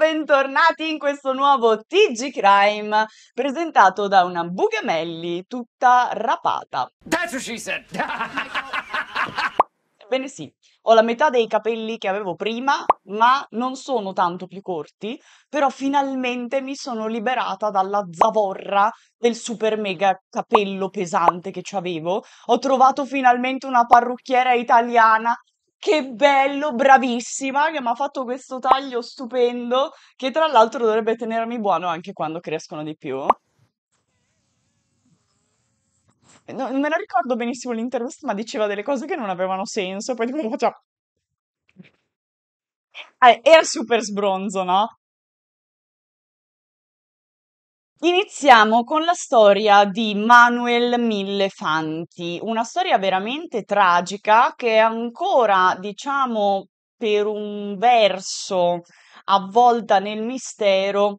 bentornati in questo nuovo TG Crime presentato da una Bugamelli tutta rapata. That's what she said! Bene sì, ho la metà dei capelli che avevo prima, ma non sono tanto più corti, però finalmente mi sono liberata dalla zavorra del super mega capello pesante che avevo. Ho trovato finalmente una parrucchiera italiana che bello, bravissima, che mi ha fatto questo taglio stupendo, che tra l'altro dovrebbe tenermi buono anche quando crescono di più. No, non me la ricordo benissimo l'intervista, ma diceva delle cose che non avevano senso, poi tipo faceva... Cioè, eh, era super sbronzo, no? Iniziamo con la storia di Manuel Millefanti, una storia veramente tragica che è ancora, diciamo, per un verso avvolta nel mistero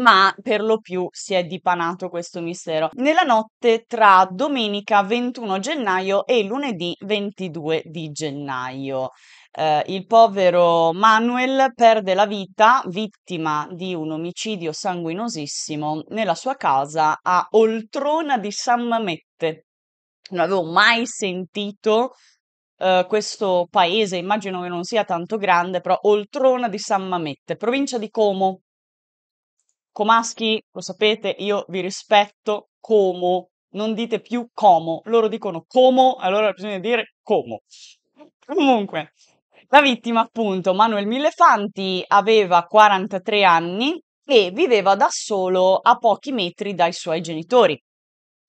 ma per lo più si è dipanato questo mistero nella notte tra domenica 21 gennaio e lunedì 22 di gennaio eh, il povero Manuel perde la vita vittima di un omicidio sanguinosissimo nella sua casa a Oltrona di San Mamette. Non avevo mai sentito Uh, questo paese, immagino che non sia tanto grande, però Oltrona di San Mamette, provincia di Como. Comaschi, lo sapete, io vi rispetto Como, non dite più Como, loro dicono Como, allora bisogna dire Como. Comunque, la vittima, appunto, Manuel Millefanti, aveva 43 anni e viveva da solo a pochi metri dai suoi genitori.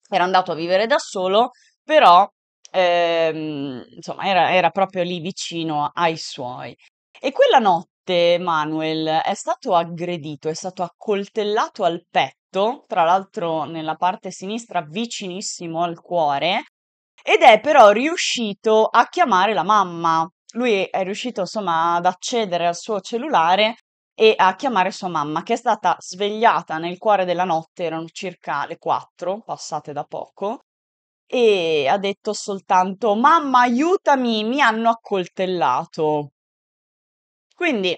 Era andato a vivere da solo, però ehm, insomma, era, era proprio lì vicino ai suoi. E quella notte Manuel è stato aggredito, è stato accoltellato al petto, tra l'altro nella parte sinistra vicinissimo al cuore, ed è però riuscito a chiamare la mamma lui è riuscito insomma ad accedere al suo cellulare e a chiamare sua mamma, che è stata svegliata nel cuore della notte, erano circa le 4, passate da poco, e ha detto soltanto mamma aiutami, mi hanno accoltellato. Quindi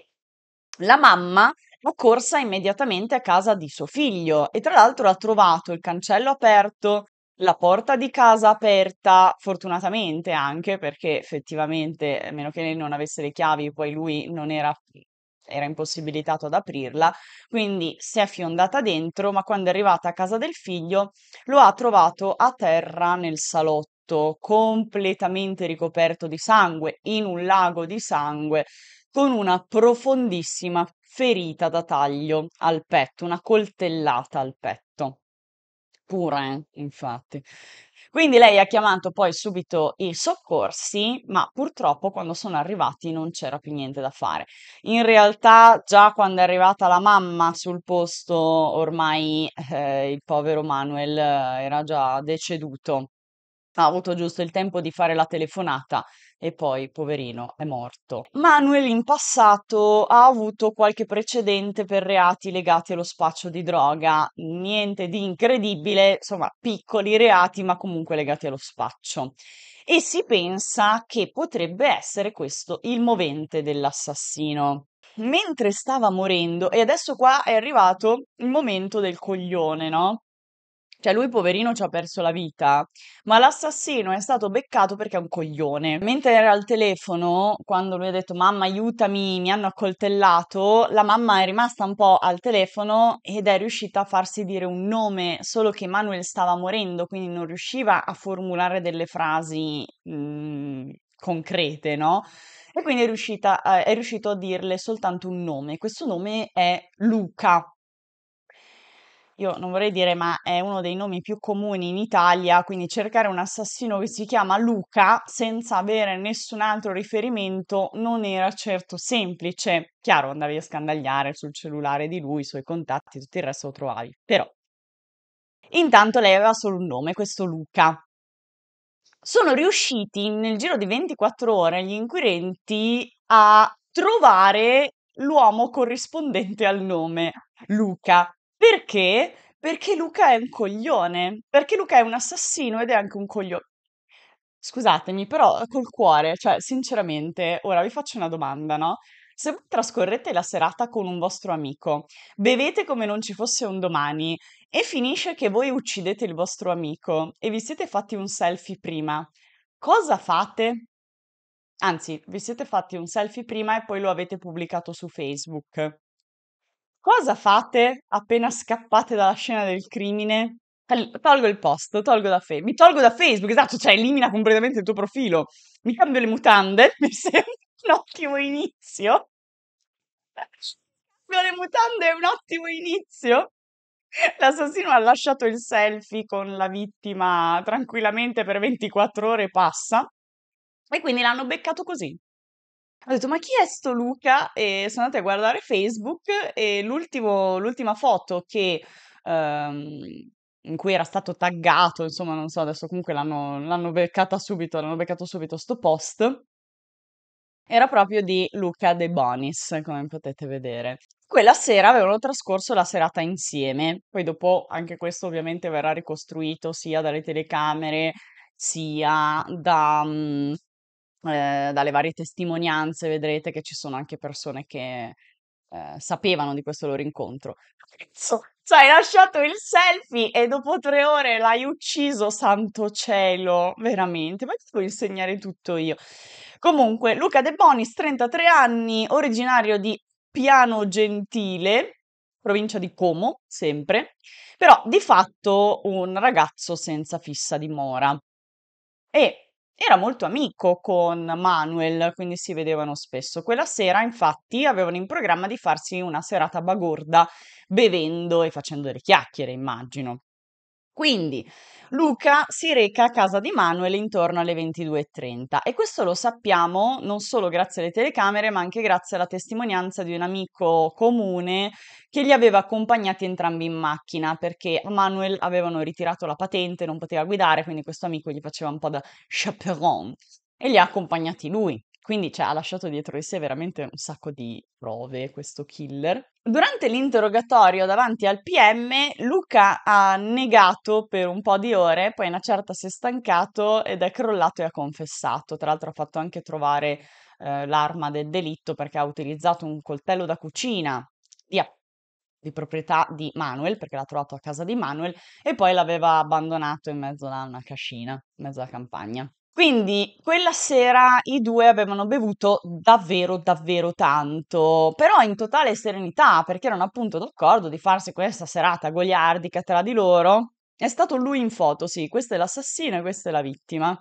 la mamma è corsa immediatamente a casa di suo figlio e tra l'altro ha trovato il cancello aperto, la porta di casa aperta, fortunatamente anche, perché effettivamente, a meno che lei non avesse le chiavi, poi lui non era era impossibilitato ad aprirla, quindi si è fiondata dentro, ma quando è arrivata a casa del figlio lo ha trovato a terra nel salotto, completamente ricoperto di sangue, in un lago di sangue, con una profondissima ferita da taglio al petto, una coltellata al petto. Purin, eh, infatti. Quindi lei ha chiamato poi subito i soccorsi, ma purtroppo quando sono arrivati non c'era più niente da fare. In realtà già quando è arrivata la mamma sul posto, ormai eh, il povero Manuel eh, era già deceduto. Ha avuto giusto il tempo di fare la telefonata e poi, poverino, è morto. Manuel in passato ha avuto qualche precedente per reati legati allo spaccio di droga, niente di incredibile, insomma, piccoli reati, ma comunque legati allo spaccio. E si pensa che potrebbe essere questo il movente dell'assassino mentre stava morendo, e adesso qua è arrivato il momento del coglione, no? Cioè, lui poverino ci ha perso la vita, ma l'assassino è stato beccato perché è un coglione. Mentre era al telefono, quando lui ha detto mamma aiutami, mi hanno accoltellato, la mamma è rimasta un po' al telefono ed è riuscita a farsi dire un nome, solo che Manuel stava morendo, quindi non riusciva a formulare delle frasi mh, mhmm, concrete, no? E quindi è, riuscita, eh, è riuscito a dirle soltanto un nome. Questo nome è Luca io non vorrei dire, ma è uno dei nomi più comuni in Italia, quindi cercare un assassino che si chiama Luca senza avere nessun altro riferimento non era certo semplice. Chiaro, andavi a scandagliare sul cellulare di lui, i suoi contatti, tutto il resto lo trovavi, però. Intanto lei aveva solo un nome, questo Luca. Sono riusciti nel giro di 24 ore gli inquirenti a trovare l'uomo corrispondente al nome, Luca. Perché? Perché Luca è un coglione, perché Luca è un assassino ed è anche un coglione. Scusatemi, però col cuore, cioè sinceramente, ora vi faccio una domanda, no? Se voi trascorrete la serata con un vostro amico, bevete come non ci fosse un domani e finisce che voi uccidete il vostro amico e vi siete fatti un selfie prima, cosa fate? Anzi, vi siete fatti un selfie prima e poi lo avete pubblicato su Facebook. Cosa fate appena scappate dalla scena del crimine? Tolgo il posto, tolgo da fe- mi tolgo da Facebook, esatto, cioè elimina completamente il tuo profilo. Mi cambio le mutande, mi sembra un ottimo inizio. Cambio le mutande è un ottimo inizio. L'assassino ha lasciato il selfie con la vittima tranquillamente per 24 ore e passa. E quindi l'hanno beccato così. Ho detto, ma chi è sto Luca? E sono andata a guardare Facebook e l'ultima foto che, ehm, in cui era stato taggato, insomma, non so, adesso comunque l'hanno, l'hanno beccata subito, l'hanno beccato subito sto post, era proprio di Luca De Bonis, come potete vedere. Quella sera avevano trascorso la serata insieme, poi dopo anche questo ovviamente verrà ricostruito sia dalle telecamere sia da... mm, eh, dalle varie testimonianze vedrete che ci sono anche persone che eh, sapevano di questo loro incontro. Cazzo, cioè, hai lasciato il selfie e dopo tre ore l'hai ucciso, santo cielo, veramente, ma ti devo insegnare tutto io. Comunque, Luca De Bonis, 33 anni, originario di Piano Gentile, provincia di Como, sempre, però di fatto un ragazzo senza fissa dimora. E era molto amico con Manuel, quindi si vedevano spesso. Quella sera, infatti, avevano in programma di farsi una serata bagorda, bevendo e facendo delle chiacchiere, immagino. Quindi Luca si reca a casa di Manuel intorno alle 22.30 e questo lo sappiamo non solo grazie alle telecamere ma anche grazie alla testimonianza di un amico comune che li aveva accompagnati entrambi in macchina perché a Manuel avevano ritirato la patente, non poteva guidare, quindi questo amico gli faceva un po' da chaperon e li ha accompagnati lui. Quindi cioè, ha lasciato dietro di sé veramente un sacco di prove questo killer. Durante l'interrogatorio davanti al PM, Luca ha negato per un po' di ore, poi una certa si è stancato ed è crollato e ha confessato. Tra l'altro ha fatto anche trovare eh, l'arma del delitto perché ha utilizzato un coltello da cucina di di proprietà di Manuel, perché l'ha trovato a casa di Manuel, e poi l'aveva abbandonato in mezzo a una cascina, in mezzo alla campagna. Quindi quella sera i due avevano bevuto davvero, davvero tanto, però in totale serenità, perché erano appunto d'accordo di farsi questa serata goliardica tra di loro. È stato lui in foto, sì, questo è l'assassino e questa è la vittima.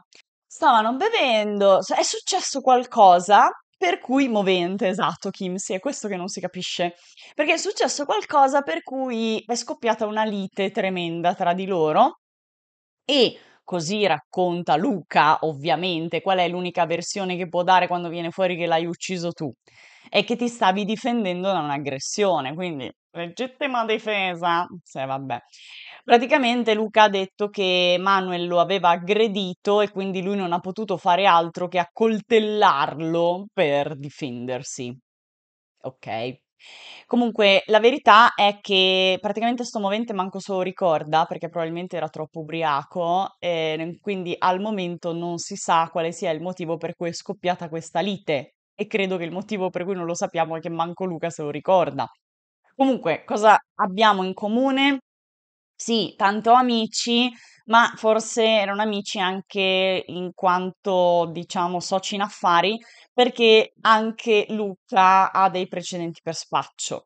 Stavano bevendo, è successo qualcosa per cui movente, esatto, Kim, sì, è questo che non si capisce. Perché è successo qualcosa per cui è scoppiata una lite tremenda tra di loro e Così racconta Luca, ovviamente, qual è l'unica versione che può dare quando viene fuori che l'hai ucciso tu. È che ti stavi difendendo da un'aggressione, quindi legittima difesa. Se vabbè. Praticamente Luca ha detto che Manuel lo aveva aggredito e quindi lui non ha potuto fare altro che accoltellarlo per difendersi. Ok. Comunque, la verità è che praticamente sto movente manco se lo ricorda, perché probabilmente era troppo ubriaco, ehm, quindi al momento non si sa quale sia il motivo per cui è scoppiata questa lite. E credo che il motivo per cui non lo sappiamo è che manco Luca se lo ricorda. Comunque, cosa abbiamo in comune? Sì, tanto amici, ma forse erano amici anche in quanto, diciamo, soci in affari, perché anche Luca ha dei precedenti per spaccio.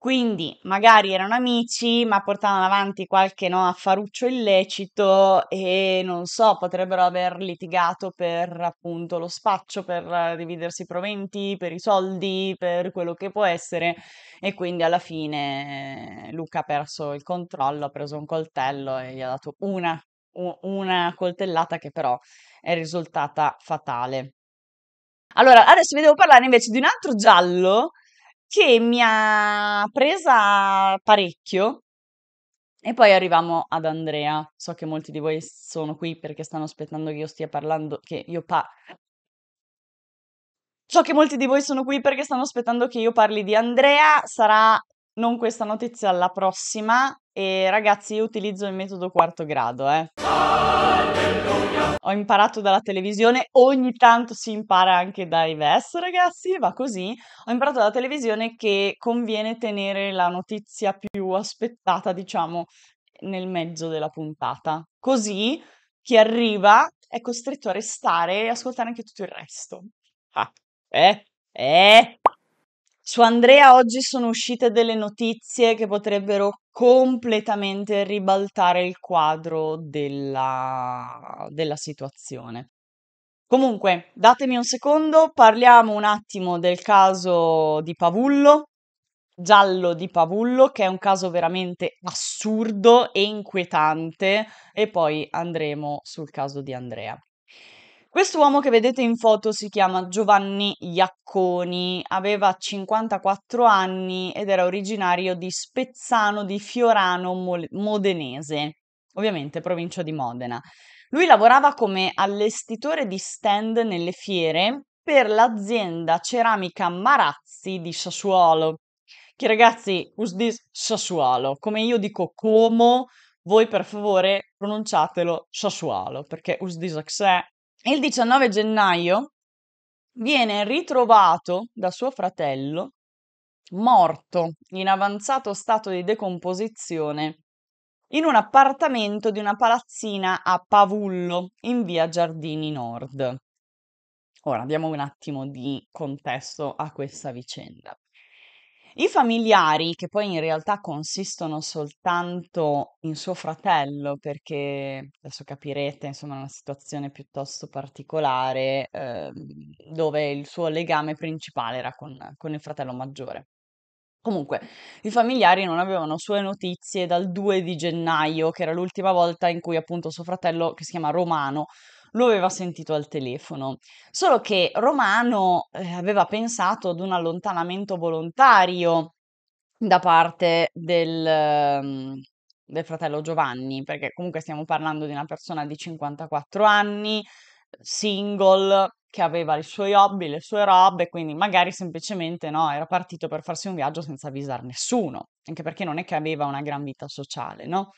Quindi magari erano amici, ma portavano avanti qualche no, affaruccio illecito e non so, potrebbero aver litigato per appunto lo spaccio, per dividersi i proventi, per i soldi, per quello che può essere. E quindi alla fine eh, Luca ha perso il controllo, ha preso un coltello e gli ha dato una, una coltellata che però è risultata fatale. Allora, adesso vi devo parlare invece di un altro giallo che mi ha presa parecchio. E poi arriviamo ad Andrea. So che molti di voi sono qui perché stanno aspettando che io stia parlando, che io pa... So che molti di voi sono qui perché stanno aspettando che io parli di Andrea. Sarà non questa notizia, la prossima. E ragazzi, io utilizzo il metodo quarto grado, eh. Ho imparato dalla televisione, ogni tanto si impara anche dai VES, ragazzi, va così. Ho imparato dalla televisione che conviene tenere la notizia più aspettata, diciamo, nel mezzo della puntata. Così chi arriva è costretto a restare e ascoltare anche tutto il resto. Ah, eh, eh. Su Andrea oggi sono uscite delle notizie che potrebbero completamente ribaltare il quadro della, della situazione. Comunque, datemi un secondo, parliamo un attimo del caso di Pavullo, giallo di Pavullo, che è un caso veramente assurdo e inquietante, e poi andremo sul caso di Andrea. Questo uomo che vedete in foto si chiama Giovanni Iacconi, aveva 54 anni ed era originario di Spezzano di Fiorano Modenese, ovviamente provincia di Modena. Lui lavorava come allestitore di stand nelle fiere per l'azienda ceramica Marazzi di Sassuolo. Che ragazzi, usdis Sassuolo, come io dico Como, voi per favore pronunciatelo Sassuolo, perché usdis axè il 19 gennaio viene ritrovato da suo fratello morto in avanzato stato di decomposizione in un appartamento di una palazzina a Pavullo in via Giardini Nord. Ora diamo un attimo di contesto a questa vicenda. I familiari, che poi in realtà consistono soltanto in suo fratello, perché adesso capirete, insomma, è una situazione piuttosto particolare, ehm, dove il suo legame principale era con, con il fratello maggiore. Comunque, i familiari non avevano sue notizie dal 2 di gennaio, che era l'ultima volta in cui appunto suo fratello, che si chiama Romano, lo aveva sentito al telefono, solo che Romano eh, aveva pensato ad un allontanamento volontario da parte del, mm, del fratello Giovanni, perché comunque stiamo parlando di una persona di 54 anni, single, che aveva i suoi hobby, le sue robe, quindi magari semplicemente no, era partito per farsi un viaggio senza avvisare nessuno, anche perché non è che aveva una gran vita sociale, no?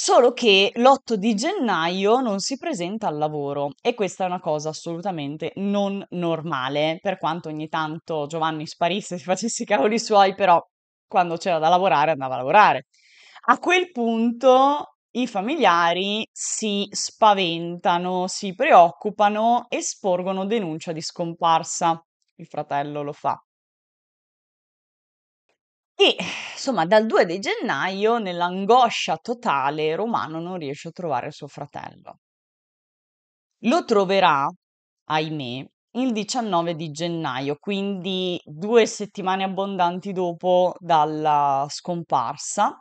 Solo che l'8 di gennaio non si presenta al lavoro e questa è una cosa assolutamente non normale, per quanto ogni tanto Giovanni sparisse, si facesse i cavoli suoi, però quando c'era da lavorare andava a lavorare. A quel punto i familiari si spaventano, si preoccupano e sporgono denuncia di scomparsa. Il fratello lo fa. E insomma, dal 2 di gennaio, nell'angoscia totale, Romano non riesce a trovare suo fratello. Lo troverà, ahimè, il 19 di gennaio, quindi due settimane abbondanti dopo dalla scomparsa,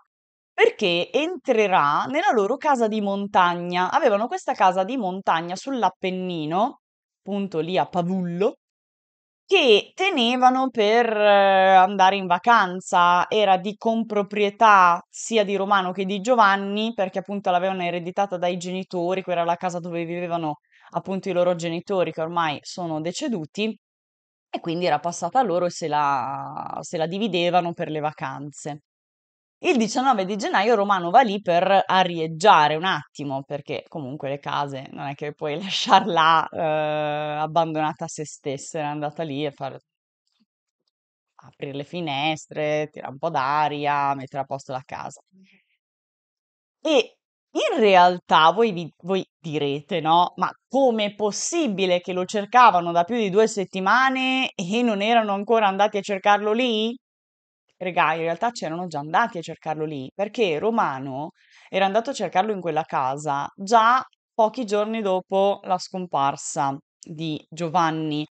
perché entrerà nella loro casa di montagna. Avevano questa casa di montagna sull'Appennino, appunto lì a Pavullo, che tenevano per eh, andare in vacanza, era di comproprietà sia di Romano che di Giovanni, perché appunto l'avevano ereditata dai genitori, quella era la casa dove vivevano appunto i loro genitori che ormai sono deceduti e quindi era passata a loro e se la, se la dividevano per le vacanze. Il 19 di gennaio Romano va lì per arieggiare un attimo, perché comunque le case non è che puoi lasciarla eh, abbandonata a se stessa, era andata lì a far aprire le finestre, tirare un po' d'aria, mettere a posto la casa. E in realtà voi, vi, voi direte, no? Ma come è possibile che lo cercavano da più di due settimane e non erano ancora andati a cercarlo lì? Regà, in realtà c'erano già andati a cercarlo lì, perché Romano era andato a cercarlo in quella casa già pochi giorni dopo la scomparsa di Giovanni.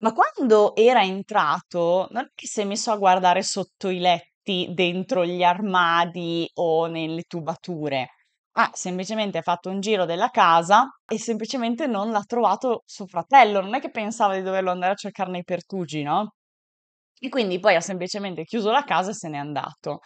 Ma quando era entrato, non è che si è messo a guardare sotto i letti, dentro gli armadi o nelle tubature. Ah, semplicemente fatto un giro della casa e semplicemente non l'ha trovato suo fratello. Non è che pensava di doverlo andare a cercare nei pertugi, no? E quindi poi ha semplicemente chiuso la casa e se n'è andato.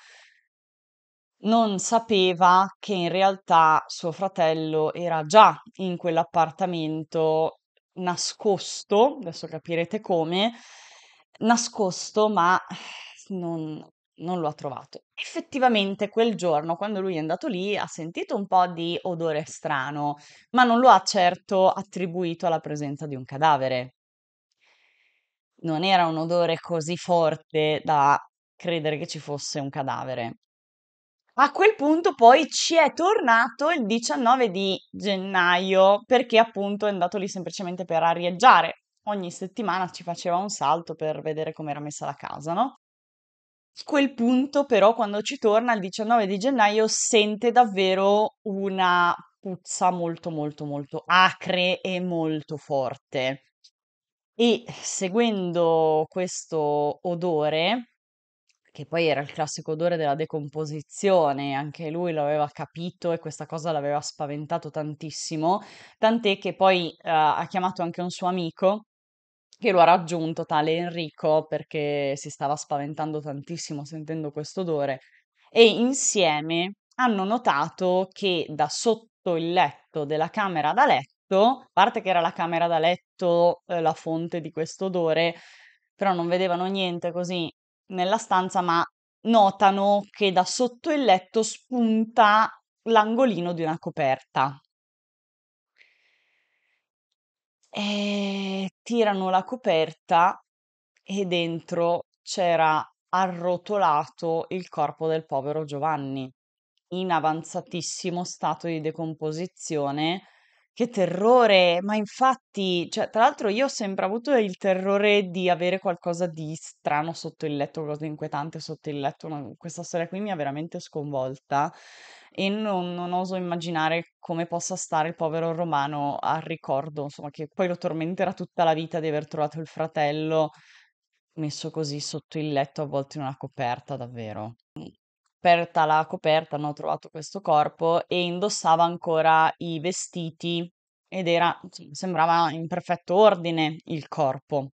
Non sapeva che in realtà suo fratello era già in quell'appartamento nascosto, adesso capirete come, nascosto ma non, non lo ha trovato. Effettivamente quel giorno, quando lui è andato lì, ha sentito un po' di odore strano, ma non lo ha certo attribuito alla presenza di un cadavere non era un odore così forte da credere che ci fosse un cadavere. A quel punto poi ci è tornato il 19 di gennaio perché appunto è andato lì semplicemente per arieggiare. Ogni settimana ci faceva un salto per vedere com'era messa la casa, no? A quel punto però quando ci torna il 19 di gennaio sente davvero una puzza molto molto molto acre e molto forte. E seguendo questo odore, che poi era il classico odore della decomposizione, anche lui lo aveva capito e questa cosa l'aveva spaventato tantissimo, tant'è che poi eh, ha chiamato anche un suo amico che lo ha raggiunto, tale Enrico, perché si stava spaventando tantissimo sentendo questo odore e insieme hanno notato che da sotto il letto della camera da letto letto, a parte che era la camera da letto eh, la fonte di questo odore, però non vedevano niente così nella stanza, ma notano che da sotto il letto spunta l'angolino di una coperta. E tirano la coperta e dentro c'era arrotolato il corpo del povero Giovanni in avanzatissimo stato di decomposizione che terrore! Ma infatti, cioè, tra l'altro io ho sempre avuto il terrore di avere qualcosa di strano sotto il letto, cosa inquietante sotto il letto. ma questa storia qui mi ha veramente sconvolta e non, non oso immaginare come possa stare il povero Romano al ricordo, insomma, che poi lo tormenterà tutta la vita di aver trovato il fratello messo così sotto il letto, avvolto in una coperta, davvero aperta la coperta hanno trovato questo corpo e indossava ancora i vestiti ed era, sembrava in perfetto ordine il corpo.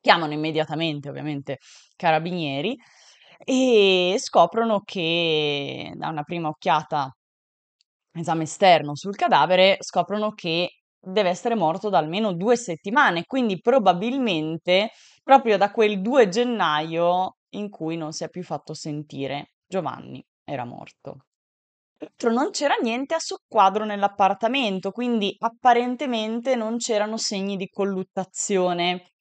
Chiamano immediatamente ovviamente carabinieri e scoprono che da una prima occhiata esame esterno sul cadavere scoprono che deve essere morto da almeno due settimane, quindi probabilmente proprio da quel 2 gennaio in cui non si è più fatto sentire. Giovanni era morto. Tra non c'era niente a soqquadro nell'appartamento, quindi apparentemente non c'erano segni di colluttazione.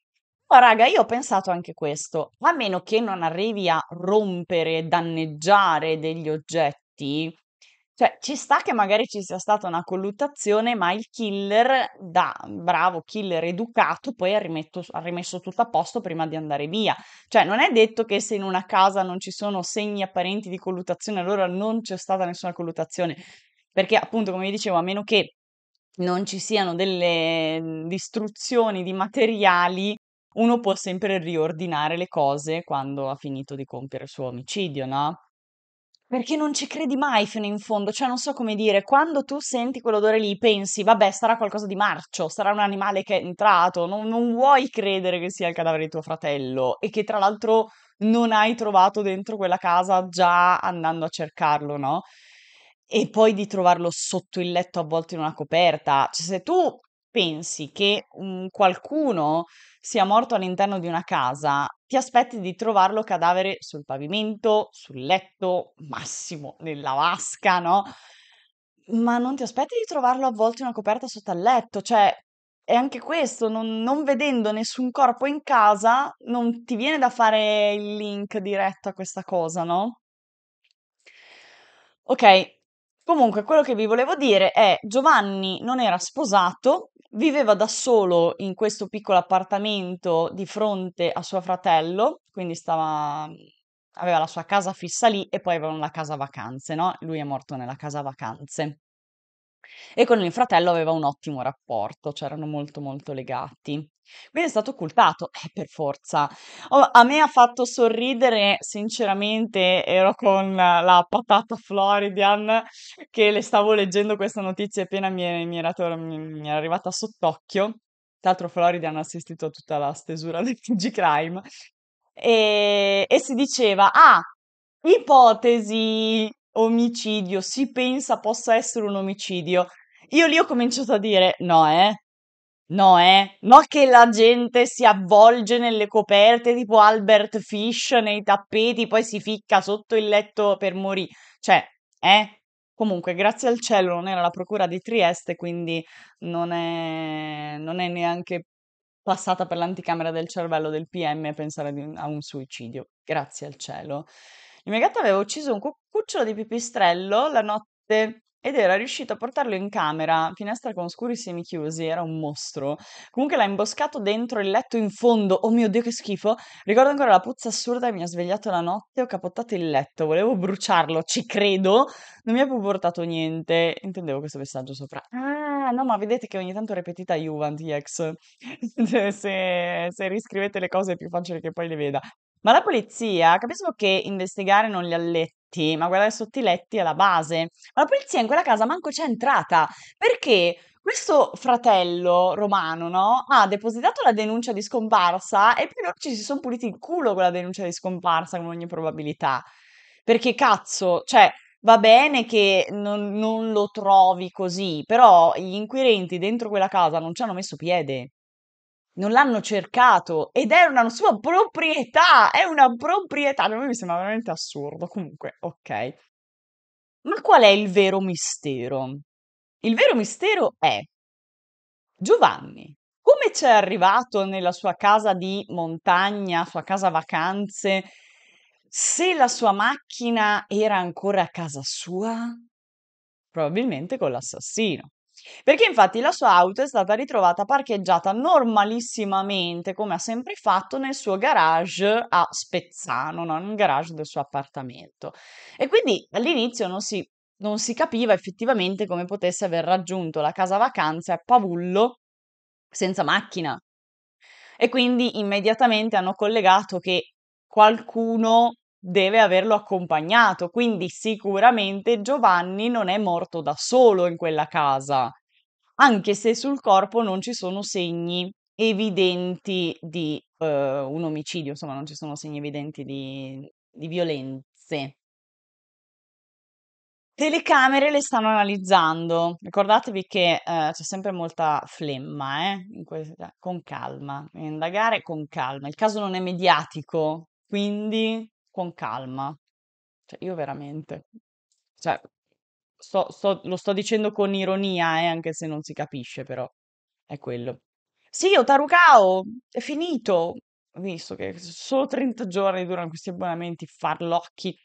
Ma raga, io ho pensato anche questo, a meno che non arrivi a rompere, danneggiare degli oggetti, cioè, ci sta che magari ci sia stata una colluttazione, ma il killer da bravo killer educato poi ha, rimetto- ha rimesso tutto a posto prima di andare via. Cioè, non è detto che se in una casa non ci sono segni apparenti di colluttazione, allora non c'è stata nessuna colluttazione. Perché appunto, come vi dicevo, a meno che non ci siano delle mhmm, distruzioni di materiali, uno può sempre riordinare le cose quando ha finito di compiere il suo omicidio, no? Perché non ci credi mai fino in fondo, cioè non so come dire, quando tu senti quell'odore lì pensi, vabbè, sarà qualcosa di marcio, sarà un animale che è entrato, non, non vuoi credere che sia il cadavere di tuo fratello e che tra l'altro non hai trovato dentro quella casa già andando a cercarlo, no? E poi di trovarlo sotto il letto avvolto in una coperta, cioè se tu pensi che un mhmm, qualcuno sia morto all'interno di una casa, ti aspetti di trovarlo cadavere sul pavimento, sul letto, massimo nella vasca, no? Ma non ti aspetti di trovarlo avvolto in una coperta sotto al letto, cioè è anche questo, non, non vedendo nessun corpo in casa, non ti viene da fare il link diretto a questa cosa, no? Ok, Comunque, quello che vi volevo dire è Giovanni non era sposato, Viveva da solo in questo piccolo appartamento di fronte a suo fratello, quindi stava, aveva la sua casa fissa lì e poi aveva una casa vacanze, no? Lui è morto nella casa vacanze e con il fratello aveva un ottimo rapporto, cioè erano molto molto legati. Quindi è stato occultato, eh, per forza. Oh, a me ha fatto sorridere, sinceramente, ero con la patata Floridian che le stavo leggendo questa notizia appena mi, mi, era, mi, era arrivata sott'occhio. Tra l'altro Floridian ha assistito a tutta la stesura del TG Crime. E, e si diceva, ah, ipotesi omicidio, si pensa possa essere un omicidio. Io lì ho cominciato a dire no, eh. No, eh. No che la gente si avvolge nelle coperte tipo Albert Fish nei tappeti, poi si ficca sotto il letto per morire. Cioè, eh. Comunque, grazie al cielo non era la procura di Trieste, quindi non è, non è neanche passata per l'anticamera del cervello del PM a pensare a un suicidio. Grazie al cielo. Il mio gatto aveva ucciso un cucciolo di pipistrello la notte ed era riuscito a portarlo in camera, finestra con scuri semichiusi, era un mostro. Comunque l'ha imboscato dentro il letto in fondo, oh mio Dio che schifo. Ricordo ancora la puzza assurda che mi ha svegliato la notte, ho capottato il letto, volevo bruciarlo, ci credo, non mi ha più portato niente. Intendevo questo messaggio sopra. Ah, no, ma vedete che ogni tanto è ripetita Juventus. se, se riscrivete le cose è più facile che poi le veda. Ma la polizia, capisco che investigare non li ha letti, ma guardare sotto i letti è la base. Ma la polizia in quella casa manco c'è entrata, perché questo fratello romano, no, ha depositato la denuncia di scomparsa e poi loro ci si sono puliti il culo con la denuncia di scomparsa con ogni probabilità. Perché cazzo, cioè, va bene che non, non lo trovi così, però gli inquirenti dentro quella casa non ci hanno messo piede non l'hanno cercato ed è una sua proprietà, è una proprietà, a me mi sembra veramente assurdo, comunque, ok. Ma qual è il vero mistero? Il vero mistero è Giovanni, come c'è arrivato nella sua casa di montagna, sua casa vacanze, se la sua macchina era ancora a casa sua? Probabilmente con l'assassino. Perché infatti la sua auto è stata ritrovata parcheggiata normalissimamente, come ha sempre fatto, nel suo garage a Spezzano, non un garage del suo appartamento. E quindi all'inizio non si, non si capiva effettivamente come potesse aver raggiunto la casa vacanza a Pavullo senza macchina. E quindi immediatamente hanno collegato che qualcuno deve averlo accompagnato, quindi sicuramente Giovanni non è morto da solo in quella casa, anche se sul corpo non ci sono segni evidenti di uh, un omicidio, insomma non ci sono segni evidenti di, di violenze. Telecamere le stanno analizzando, ricordatevi che uh, c'è sempre molta flemma, eh? questa, con calma, indagare con calma, il caso non è mediatico, quindi con calma. Cioè, io veramente, cioè, sto, sto- lo sto dicendo con ironia, eh, anche se non si capisce, però è quello. Sì, Otaru Kao, è finito. Visto che solo 30 giorni durano questi abbonamenti farlocchi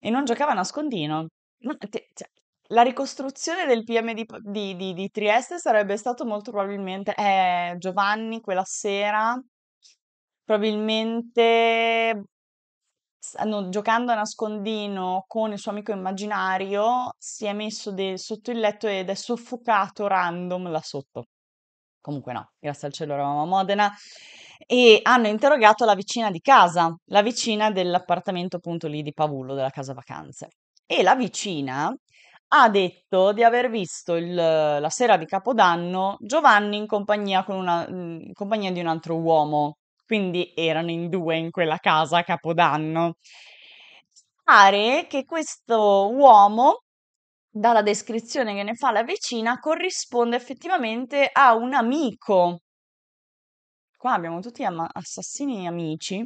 e non giocava a nascondino. cioè, la ricostruzione del PM di, di- di- di Trieste sarebbe stato molto probabilmente eh, Giovanni quella sera, probabilmente stanno giocando a nascondino con il suo amico immaginario, si è messo de- sotto il letto ed è soffocato random là sotto. Comunque no, grazie al cielo eravamo a Modena e hanno interrogato la vicina di casa, la vicina dell'appartamento appunto lì di Pavullo della casa vacanze. E la vicina ha detto di aver visto il, la sera di Capodanno Giovanni in compagnia, una, in compagnia di un altro uomo quindi erano in due in quella casa a Capodanno. Pare che questo uomo, dalla descrizione che ne fa la vicina, corrisponde effettivamente a un amico. Qua abbiamo tutti ama- assassini amici.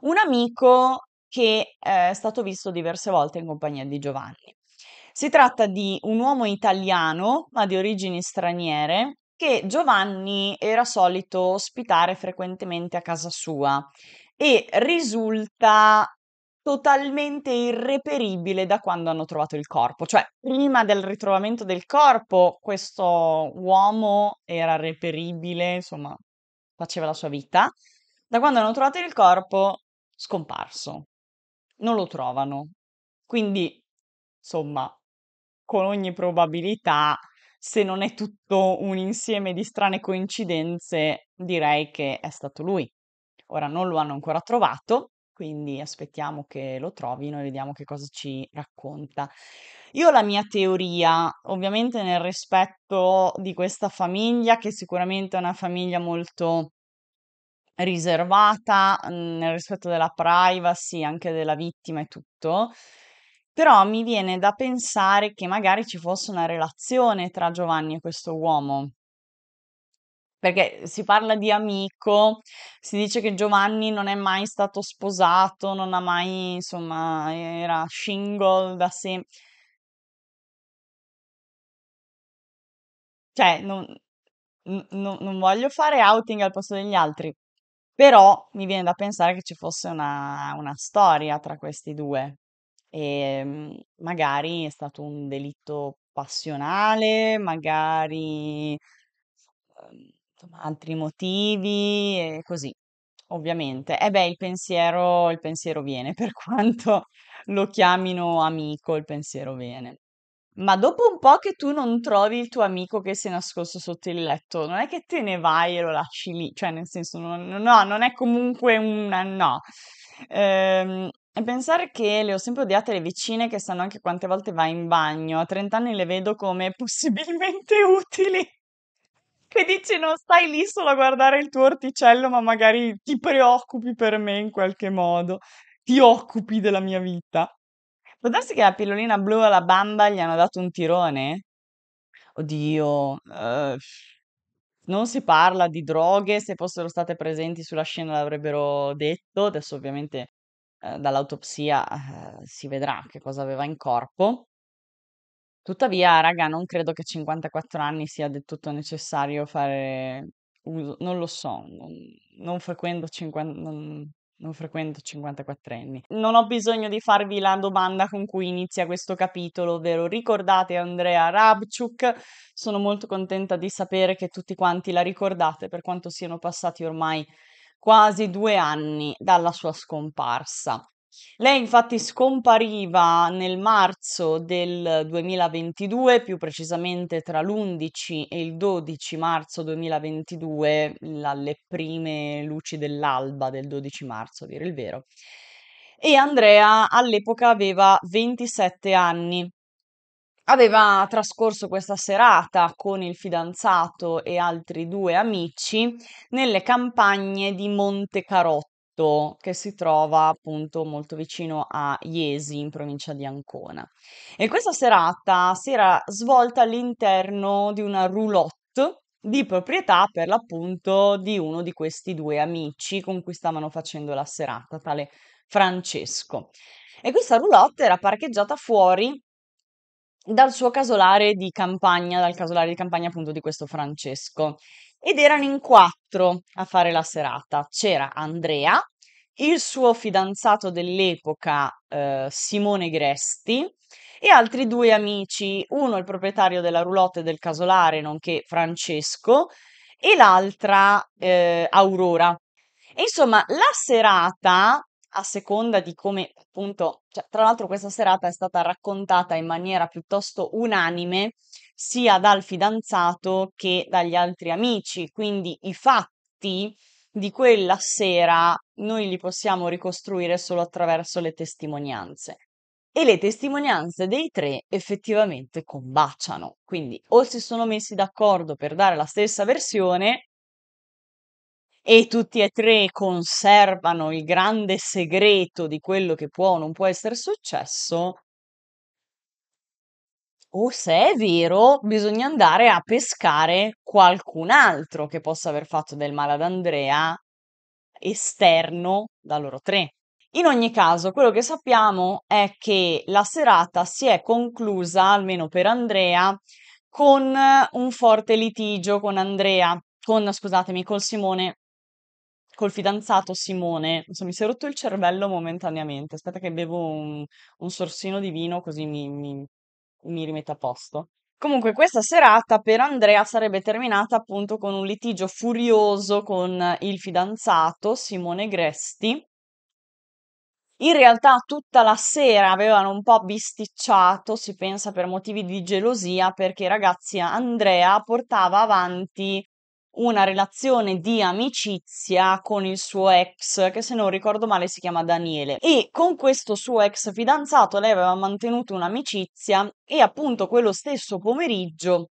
Un amico che eh, è stato visto diverse volte in compagnia di Giovanni. Si tratta di un uomo italiano, ma di origini straniere, che Giovanni era solito ospitare frequentemente a casa sua e risulta totalmente irreperibile da quando hanno trovato il corpo. Cioè, prima del ritrovamento del corpo, questo uomo era reperibile, insomma, faceva la sua vita. Da quando hanno trovato il corpo, scomparso. Non lo trovano. Quindi, insomma, con ogni probabilità se non è tutto un insieme di strane coincidenze, direi che è stato lui. Ora non lo hanno ancora trovato, quindi aspettiamo che lo trovino e vediamo che cosa ci racconta. Io ho la mia teoria, ovviamente nel rispetto di questa famiglia, che sicuramente è una famiglia molto riservata, mhmm, nel rispetto della privacy, anche della vittima e tutto. Però mi viene da pensare che magari ci fosse una relazione tra Giovanni e questo uomo. Perché si parla di amico, si dice che Giovanni non è mai stato sposato, non ha mai, insomma, era single da sé. Cioè, non, non, non voglio fare outing al posto degli altri, però mi viene da pensare che ci fosse una, una storia tra questi due. Ehm, magari è stato un delitto passionale, magari, ehm, insomma altri motivi e così. Ovviamente. e eh beh, il pensiero il pensiero viene, per quanto lo chiamino amico, il pensiero viene. Ma dopo un po' che tu non trovi il tuo amico che si è nascosto sotto il letto, non è che te ne vai e lo lasci lì, cioè nel senso non no, non è comunque un no. Ehm e pensare che le ho sempre odiate le vicine che sanno anche quante volte vai in bagno. A 30 anni le vedo come possibilmente utili. Che dici non stai lì solo a guardare il tuo orticello, ma magari ti preoccupi per me in qualche modo. Ti occupi della mia vita. Può darsi che la pillolina blu alla bamba gli hanno dato un tirone? Oddio, eh, non si parla di droghe, se fossero state presenti sulla scena l'avrebbero detto, adesso ovviamente eh, dall'autopsia eh, si vedrà che cosa aveva in corpo. Tuttavia, raga, non credo che a 54 anni sia del tutto necessario fare uso, non lo so, non, non frequento 50, non, non frequento 54 anni. Non ho bisogno di farvi la domanda con cui inizia questo capitolo, ovvero ricordate Andrea Rabchuk? Sono molto contenta di sapere che tutti quanti la ricordate, per quanto siano passati ormai quasi due anni dalla sua scomparsa. Lei infatti scompariva nel marzo del 2022, più precisamente tra l'11 e il 12 marzo 2022, alle prime luci dell'alba del 12 marzo, a dire il vero. E Andrea all'epoca aveva 27 anni aveva trascorso questa serata con il fidanzato e altri due amici nelle campagne di Monte Carotto, che si trova appunto molto vicino a Iesi, in provincia di Ancona. E questa serata si era svolta all'interno di una roulotte di proprietà per l'appunto di uno di questi due amici con cui stavano facendo la serata, tale Francesco. E questa roulotte era parcheggiata fuori dal suo casolare di campagna, dal casolare di campagna appunto di questo Francesco. Ed erano in quattro a fare la serata. C'era Andrea, il suo fidanzato dell'epoca eh, Simone Gresti e altri due amici, uno il proprietario della roulotte del casolare, nonché Francesco, e l'altra eh, Aurora. E insomma, la serata a seconda di come appunto, cioè, tra l'altro questa serata è stata raccontata in maniera piuttosto unanime sia dal fidanzato che dagli altri amici, quindi i fatti di quella sera noi li possiamo ricostruire solo attraverso le testimonianze. E le testimonianze dei tre effettivamente combaciano, quindi o si sono messi d'accordo per dare la stessa versione e tutti e tre conservano il grande segreto di quello che può o non può essere successo, o se è vero, bisogna andare a pescare qualcun altro che possa aver fatto del male ad Andrea esterno da loro tre. In ogni caso, quello che sappiamo è che la serata si è conclusa, almeno per Andrea, con un forte litigio con Andrea, con, scusatemi, col Simone col fidanzato Simone, insomma, mi si è rotto il cervello momentaneamente. Aspetta che bevo un, un sorsino di vino così mi, mi, mi rimetto a posto. Comunque questa serata per Andrea sarebbe terminata appunto con un litigio furioso con il fidanzato Simone Gresti. In realtà tutta la sera avevano un po' bisticciato, si pensa per motivi di gelosia, perché ragazzi Andrea portava avanti una relazione di amicizia con il suo ex, che se non ricordo male si chiama Daniele. E con questo suo ex fidanzato lei aveva mantenuto un'amicizia e appunto quello stesso pomeriggio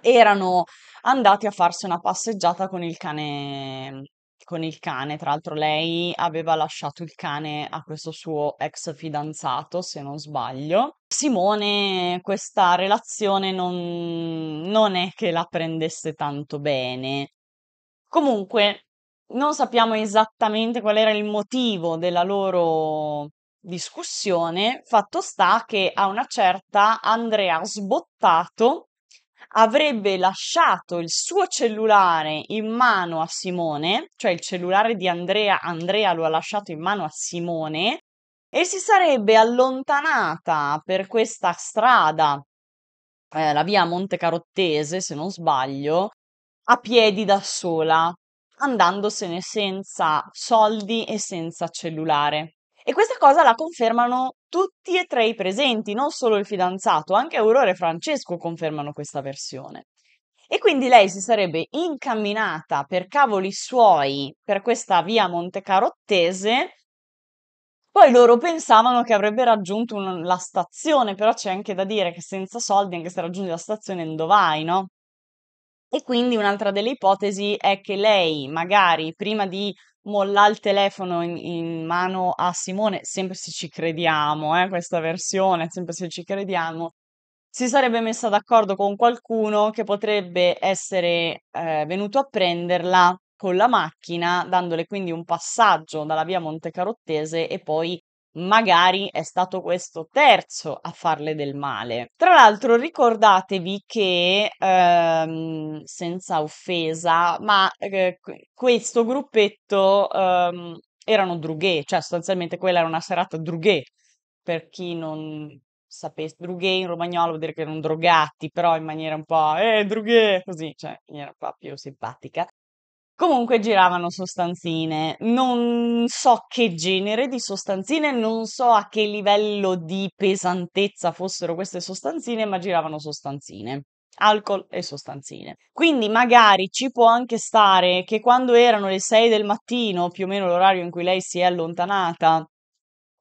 erano andati a farsi una passeggiata con il cane con il cane. Tra l'altro, lei aveva lasciato il cane a questo suo ex fidanzato, se non sbaglio. Simone, questa relazione non, non è che la prendesse tanto bene. Comunque, non sappiamo esattamente qual era il motivo della loro discussione. Fatto sta che a una certa Andrea sbottato avrebbe lasciato il suo cellulare in mano a Simone, cioè il cellulare di Andrea, Andrea lo ha lasciato in mano a Simone, e si sarebbe allontanata per questa strada, eh, la via Monte Carottese, se non sbaglio, a piedi da sola, andandosene senza soldi e senza cellulare. E questa cosa la confermano tutti e tre i presenti, non solo il fidanzato, anche Aurora e Francesco confermano questa versione. E quindi lei si sarebbe incamminata per cavoli suoi per questa via Montecarottese. Poi loro pensavano che avrebbe raggiunto un, la stazione, però c'è anche da dire che senza soldi, anche se raggiunge la stazione, non dovai, no? E quindi un'altra delle ipotesi è che lei, magari prima di mollare il telefono in, in, mano a Simone, sempre se ci crediamo, eh, questa versione, sempre se ci crediamo, si sarebbe messa d'accordo con qualcuno che potrebbe essere eh, venuto a prenderla con la macchina, dandole quindi un passaggio dalla via Montecarottese e poi magari è stato questo terzo a farle del male. Tra l'altro ricordatevi che, ehm, senza offesa, ma eh, questo gruppetto ehm, erano drughe, cioè sostanzialmente quella era una serata drughe, per chi non sapesse, drughe in romagnolo vuol dire che erano drogati, però in maniera un po', eh, drughe, così, cioè in maniera un po' più simpatica. Comunque giravano sostanzine, non so che genere di sostanzine, non so a che livello di pesantezza fossero queste sostanzine, ma giravano sostanzine alcol e sostanzine. Quindi magari ci può anche stare che quando erano le 6 del mattino, più o meno l'orario in cui lei si è allontanata,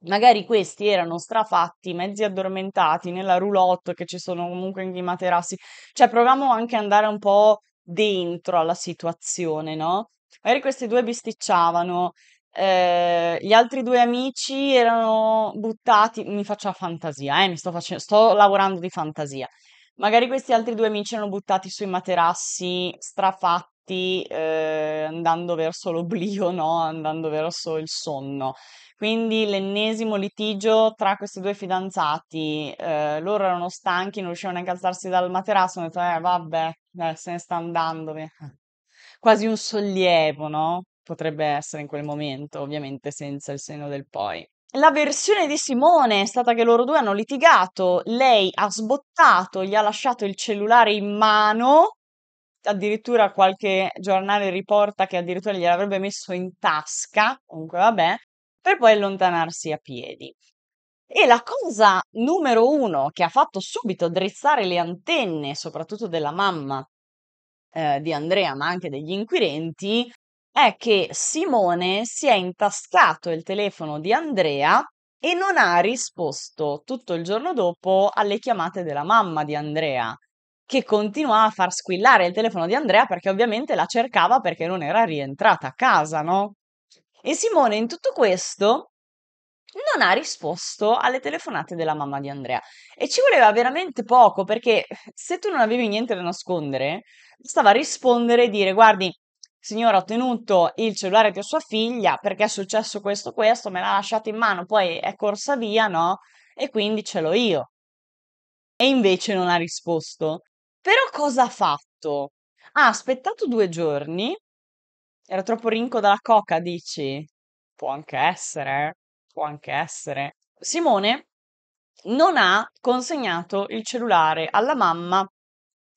magari questi erano strafatti, mezzi addormentati nella roulotte che ci sono comunque in i materassi. Cioè proviamo anche ad andare un po' dentro alla situazione, no? Magari questi due bisticciavano, eh, gli altri due amici erano buttati, mi faccio la fantasia, eh, mi sto, facendo, sto lavorando di fantasia. Magari questi altri due amici erano buttati sui materassi strafatti, eh, andando verso l'oblio, no? Andando verso il sonno. Quindi l'ennesimo litigio tra questi due fidanzati. Eh, loro erano stanchi, non riuscivano neanche a alzarsi dal materasso, hanno detto, eh vabbè, eh, se ne sta andando. Eh. Quasi un sollievo, no? Potrebbe essere in quel momento, ovviamente senza il seno del poi. La versione di Simone è stata che loro due hanno litigato, lei ha sbottato, gli ha lasciato il cellulare in mano, addirittura qualche giornale riporta che addirittura gliel'avrebbe messo in tasca, comunque vabbè, per poi allontanarsi a piedi. E la cosa numero uno che ha fatto subito drizzare le antenne, soprattutto della mamma eh, di Andrea, ma anche degli inquirenti, è che Simone si è intascato il telefono di Andrea e non ha risposto tutto il giorno dopo alle chiamate della mamma di Andrea, che continuava a far squillare il telefono di Andrea perché ovviamente la cercava perché non era rientrata a casa, no? E Simone in tutto questo non ha risposto alle telefonate della mamma di Andrea. E ci voleva veramente poco perché se tu non avevi niente da nascondere, bastava rispondere e dire guardi, signora ho tenuto il cellulare di sua figlia perché è successo questo, questo, me l'ha lasciato in mano, poi è corsa via, no? E quindi ce l'ho io. E invece non ha risposto. Però cosa ha fatto? Ha aspettato due giorni era troppo rinco dalla coca, dici? Può anche essere, eh? può anche essere. Simone non ha consegnato il cellulare alla mamma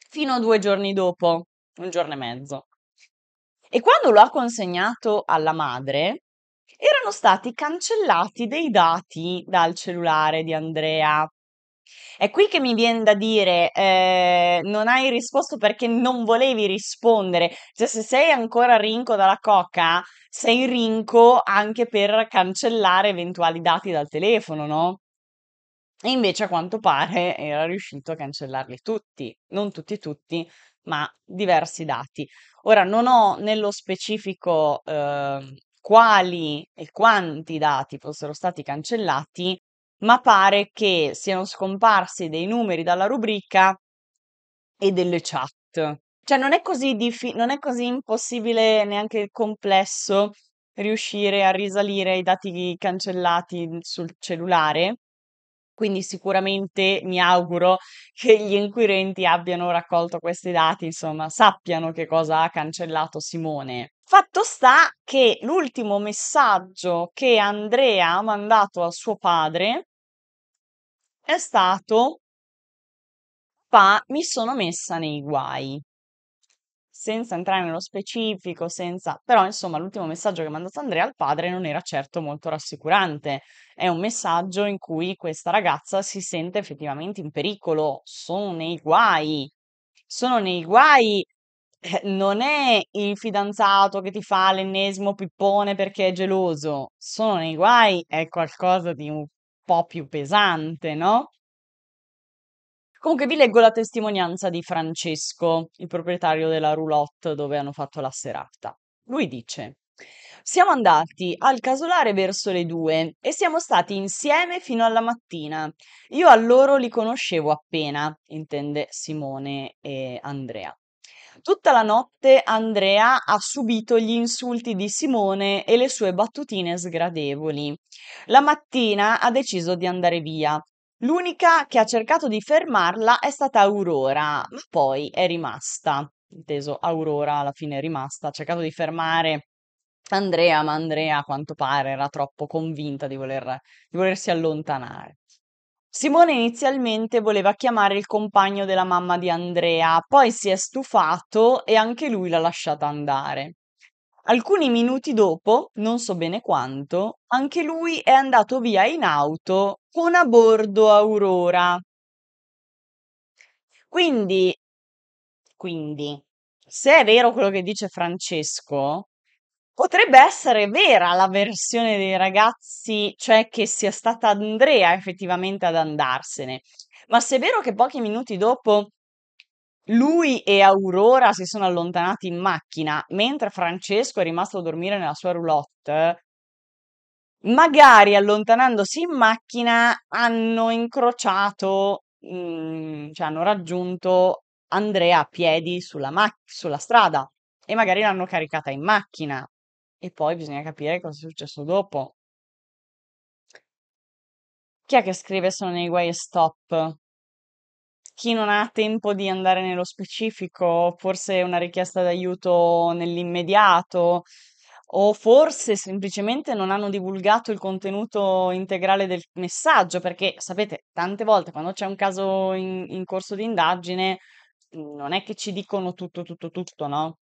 fino a due giorni dopo, un giorno e mezzo. E quando lo ha consegnato alla madre, erano stati cancellati dei dati dal cellulare di Andrea è qui che mi viene da dire, eh, non hai risposto perché non volevi rispondere. Cioè, se sei ancora rinco dalla coca, sei rinco anche per cancellare eventuali dati dal telefono, no? E invece, a quanto pare, era riuscito a cancellarli tutti. Non tutti tutti, ma diversi dati. Ora, non ho nello specifico eh, quali e quanti dati fossero stati cancellati, ma pare che siano scomparsi dei numeri dalla rubrica e delle chat. Cioè non è così, difi- non è così impossibile neanche complesso riuscire a risalire ai dati cancellati sul cellulare quindi sicuramente mi auguro che gli inquirenti abbiano raccolto questi dati, insomma, sappiano che cosa ha cancellato Simone. Fatto sta che l'ultimo messaggio che Andrea ha mandato a suo padre è stato: Pa, mi sono messa nei guai senza entrare nello specifico, senza... però insomma l'ultimo messaggio che ha mandato Andrea al padre non era certo molto rassicurante. È un messaggio in cui questa ragazza si sente effettivamente in pericolo, sono nei guai, sono nei guai. Eh, non è il fidanzato che ti fa l'ennesimo pippone perché è geloso, sono nei guai, è qualcosa di un po' più pesante, no? Comunque vi leggo la testimonianza di Francesco, il proprietario della roulotte dove hanno fatto la serata. Lui dice: Siamo andati al casolare verso le due e siamo stati insieme fino alla mattina. Io a loro li conoscevo appena, intende Simone e Andrea. Tutta la notte Andrea ha subito gli insulti di Simone e le sue battutine sgradevoli. La mattina ha deciso di andare via L'unica che ha cercato di fermarla è stata Aurora, ma mm. poi è rimasta, inteso Aurora alla fine è rimasta, ha cercato di fermare Andrea, ma Andrea a quanto pare era troppo convinta di, voler, di volersi allontanare. Simone inizialmente voleva chiamare il compagno della mamma di Andrea, poi si è stufato e anche lui l'ha lasciata andare. Alcuni minuti dopo, non so bene quanto, anche lui è andato via in auto con a bordo Aurora. Quindi, quindi, se è vero quello che dice Francesco, potrebbe essere vera la versione dei ragazzi, cioè che sia stata Andrea effettivamente ad andarsene. Ma se è vero che pochi minuti dopo lui e Aurora si sono allontanati in macchina, mentre Francesco è rimasto a dormire nella sua roulotte. Magari allontanandosi in macchina hanno incrociato, mm, cioè hanno raggiunto Andrea a piedi sulla, mac- sulla strada e magari l'hanno caricata in macchina. E poi bisogna capire cosa è successo dopo. Chi è che scrive Sono nei guai e stop? chi non ha tempo di andare nello specifico, forse una richiesta d'aiuto nell'immediato, o forse semplicemente non hanno divulgato il contenuto integrale del messaggio, perché sapete, tante volte quando c'è un caso in, in corso di indagine non è che ci dicono tutto, tutto, tutto, no?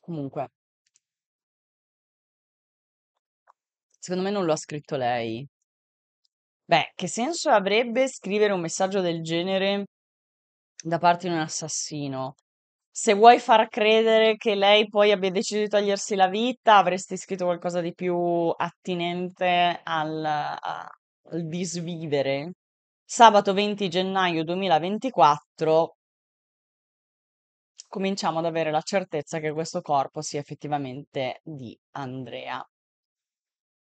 Comunque, secondo me non lo ha scritto lei. Beh, che senso avrebbe scrivere un messaggio del genere da parte di un assassino? Se vuoi far credere che lei poi abbia deciso di togliersi la vita, avresti scritto qualcosa di più attinente al, a- al disvivere. Sabato 20 gennaio 2024 cominciamo ad avere la certezza che questo corpo sia effettivamente di Andrea.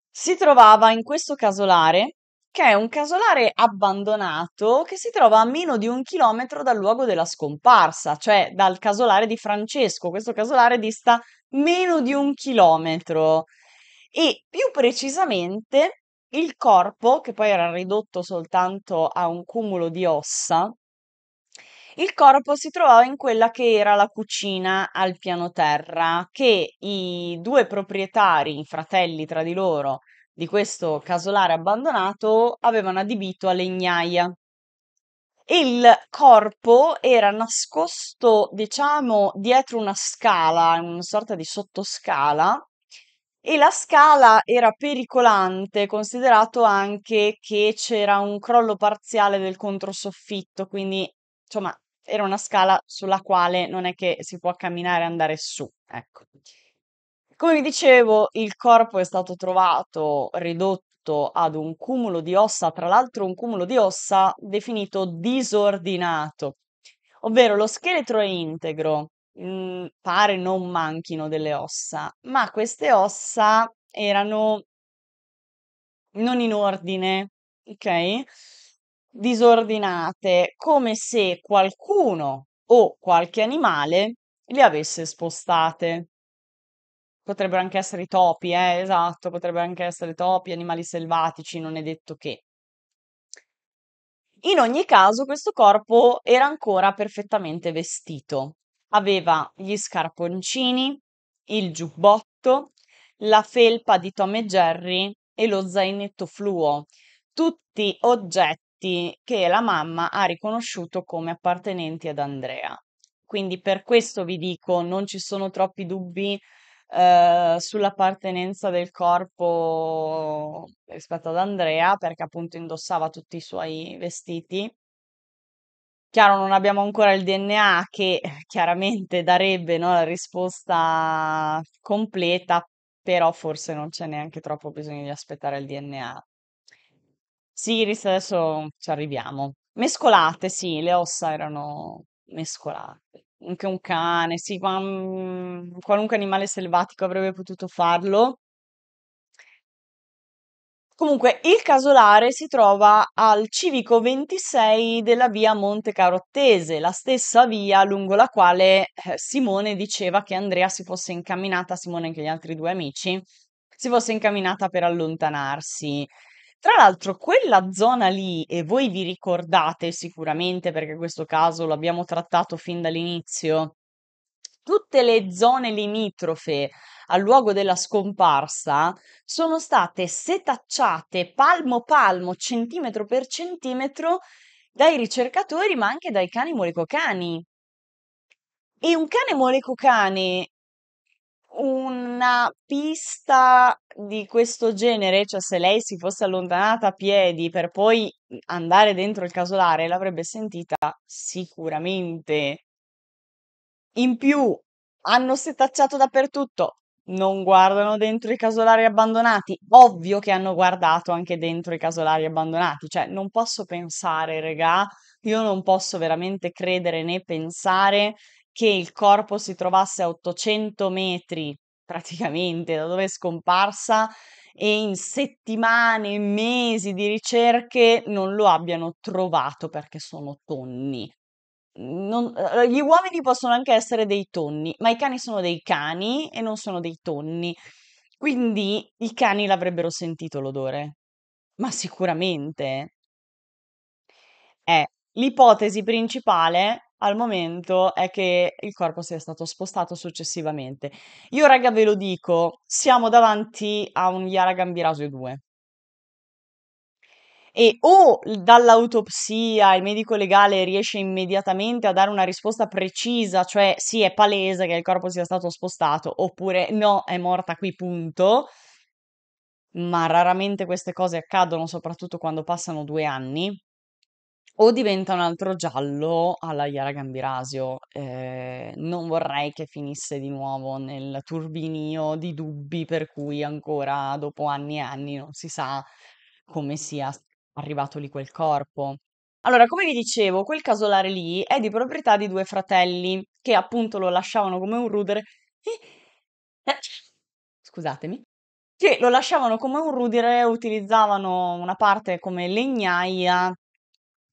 Si trovava in questo casolare che è un casolare abbandonato che si trova a meno di un chilometro dal luogo della scomparsa, cioè dal casolare di Francesco. Questo casolare dista meno di un chilometro e più precisamente il corpo, che poi era ridotto soltanto a un cumulo di ossa, il corpo si trovava in quella che era la cucina al piano terra, che i due proprietari, i fratelli tra di loro, di questo casolare abbandonato avevano adibito a legnaia. Il corpo era nascosto, diciamo, dietro una scala, una sorta di sottoscala, e la scala era pericolante, considerato anche che c'era un crollo parziale del controsoffitto, quindi insomma era una scala sulla quale non è che si può camminare e andare su. Ecco. Come vi dicevo, il corpo è stato trovato ridotto ad un cumulo di ossa, tra l'altro un cumulo di ossa definito disordinato, ovvero lo scheletro è integro, mm, pare non manchino delle ossa, ma queste ossa erano non in ordine, ok? Disordinate, come se qualcuno o qualche animale le avesse spostate. Potrebbero anche essere i topi, eh, esatto, potrebbero anche essere topi, animali selvatici, non è detto che. In ogni caso, questo corpo era ancora perfettamente vestito. Aveva gli scarponcini, il giubbotto, la felpa di Tom e Jerry e lo zainetto fluo, tutti oggetti che la mamma ha riconosciuto come appartenenti ad Andrea. Quindi per questo vi dico, non ci sono troppi dubbi eh, sull'appartenenza del corpo rispetto ad Andrea, perché appunto indossava tutti i suoi vestiti. Chiaro, non abbiamo ancora il DNA che chiaramente darebbe no, la risposta completa, però forse non c'è neanche troppo bisogno di aspettare il DNA. Siris, adesso ci arriviamo. Mescolate, sì, le ossa erano mescolate. Anche un cane, sì, ma, mhmm, qualunque animale selvatico avrebbe potuto farlo. Comunque, il casolare si trova al civico 26 della via Monte Carottese, la stessa via lungo la quale, eh, Simone diceva che Andrea si fosse incamminata Simone e anche gli altri due amici, si fosse incamminata per allontanarsi. Tra l'altro quella zona lì, e voi vi ricordate sicuramente perché questo caso l'abbiamo trattato fin dall'inizio, tutte le zone limitrofe al luogo della scomparsa sono state setacciate palmo palmo, centimetro per centimetro dai ricercatori, ma anche dai cani molecocani. E un cane molecocane una pista di questo genere, cioè se lei si fosse allontanata a piedi per poi mhmm, andare dentro il casolare, l'avrebbe sentita sicuramente. In più, hanno setacciato dappertutto. Non guardano dentro i casolari abbandonati. Ovvio che hanno guardato anche dentro i casolari abbandonati. Cioè, non posso pensare, regà. Io non posso veramente credere né pensare che il corpo si trovasse a 800 metri praticamente da dove è scomparsa e in settimane, mesi di ricerche non lo abbiano trovato perché sono tonni. Non, eh, gli uomini possono anche essere dei tonni, ma i cani sono dei cani e non sono dei tonni. Quindi i cani l'avrebbero sentito l'odore, ma sicuramente. Eh. È l'ipotesi principale al momento è che il corpo sia stato spostato successivamente. Io, raga, ve lo dico, siamo davanti a un Yara Gambiraso 2. E o dall'autopsia il medico legale riesce immediatamente a dare una risposta precisa, cioè sì, è palese che il corpo sia stato spostato, oppure no, è morta qui, punto. Ma raramente queste cose accadono, soprattutto quando passano due anni o diventa un altro giallo alla Yara Gambirasio. Eh, non vorrei che finisse di nuovo nel turbinio di dubbi per cui ancora dopo anni e anni non si sa come sia arrivato lì quel corpo. Allora, come vi dicevo, quel casolare lì è di proprietà di due fratelli che appunto lo lasciavano come un rudere. Eh, eh, scusatemi. Che lo lasciavano come un rudere, utilizzavano una parte come legnaia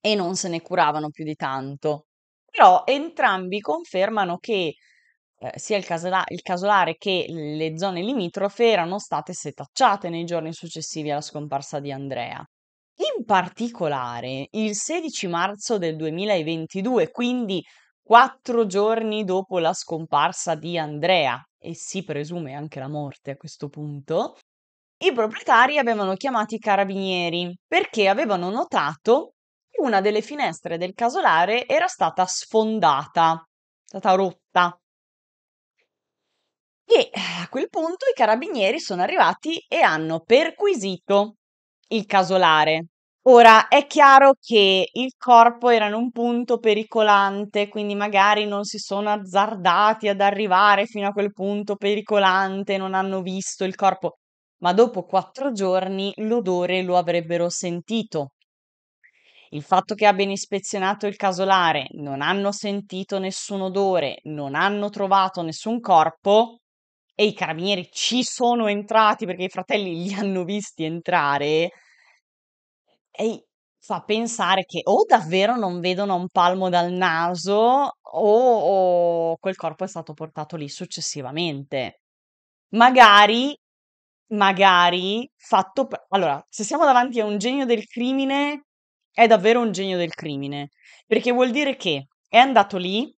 e non se ne curavano più di tanto. Però entrambi confermano che eh, sia il, casela- il casolare che le zone limitrofe erano state setacciate nei giorni successivi alla scomparsa di Andrea. In particolare, il 16 marzo del 2022, quindi quattro giorni dopo la scomparsa di Andrea, e si presume anche la morte a questo punto, i proprietari avevano chiamato i carabinieri perché avevano notato una delle finestre del casolare era stata sfondata, stata rotta. E eh, a quel punto i carabinieri sono arrivati e hanno perquisito il casolare. Ora è chiaro che il corpo era in un punto pericolante, quindi magari non si sono azzardati ad arrivare fino a quel punto pericolante, non hanno visto il corpo, ma dopo quattro giorni l'odore lo avrebbero sentito. Il fatto che abbiano ispezionato il casolare, non hanno sentito nessun odore, non hanno trovato nessun corpo e i carabinieri ci sono entrati perché i fratelli li hanno visti entrare e fa pensare che o davvero non vedono un palmo dal naso o, o quel corpo è stato portato lì successivamente. Magari magari fatto. Allora, se siamo davanti a un genio del crimine è davvero un genio del crimine, perché vuol dire che è andato lì,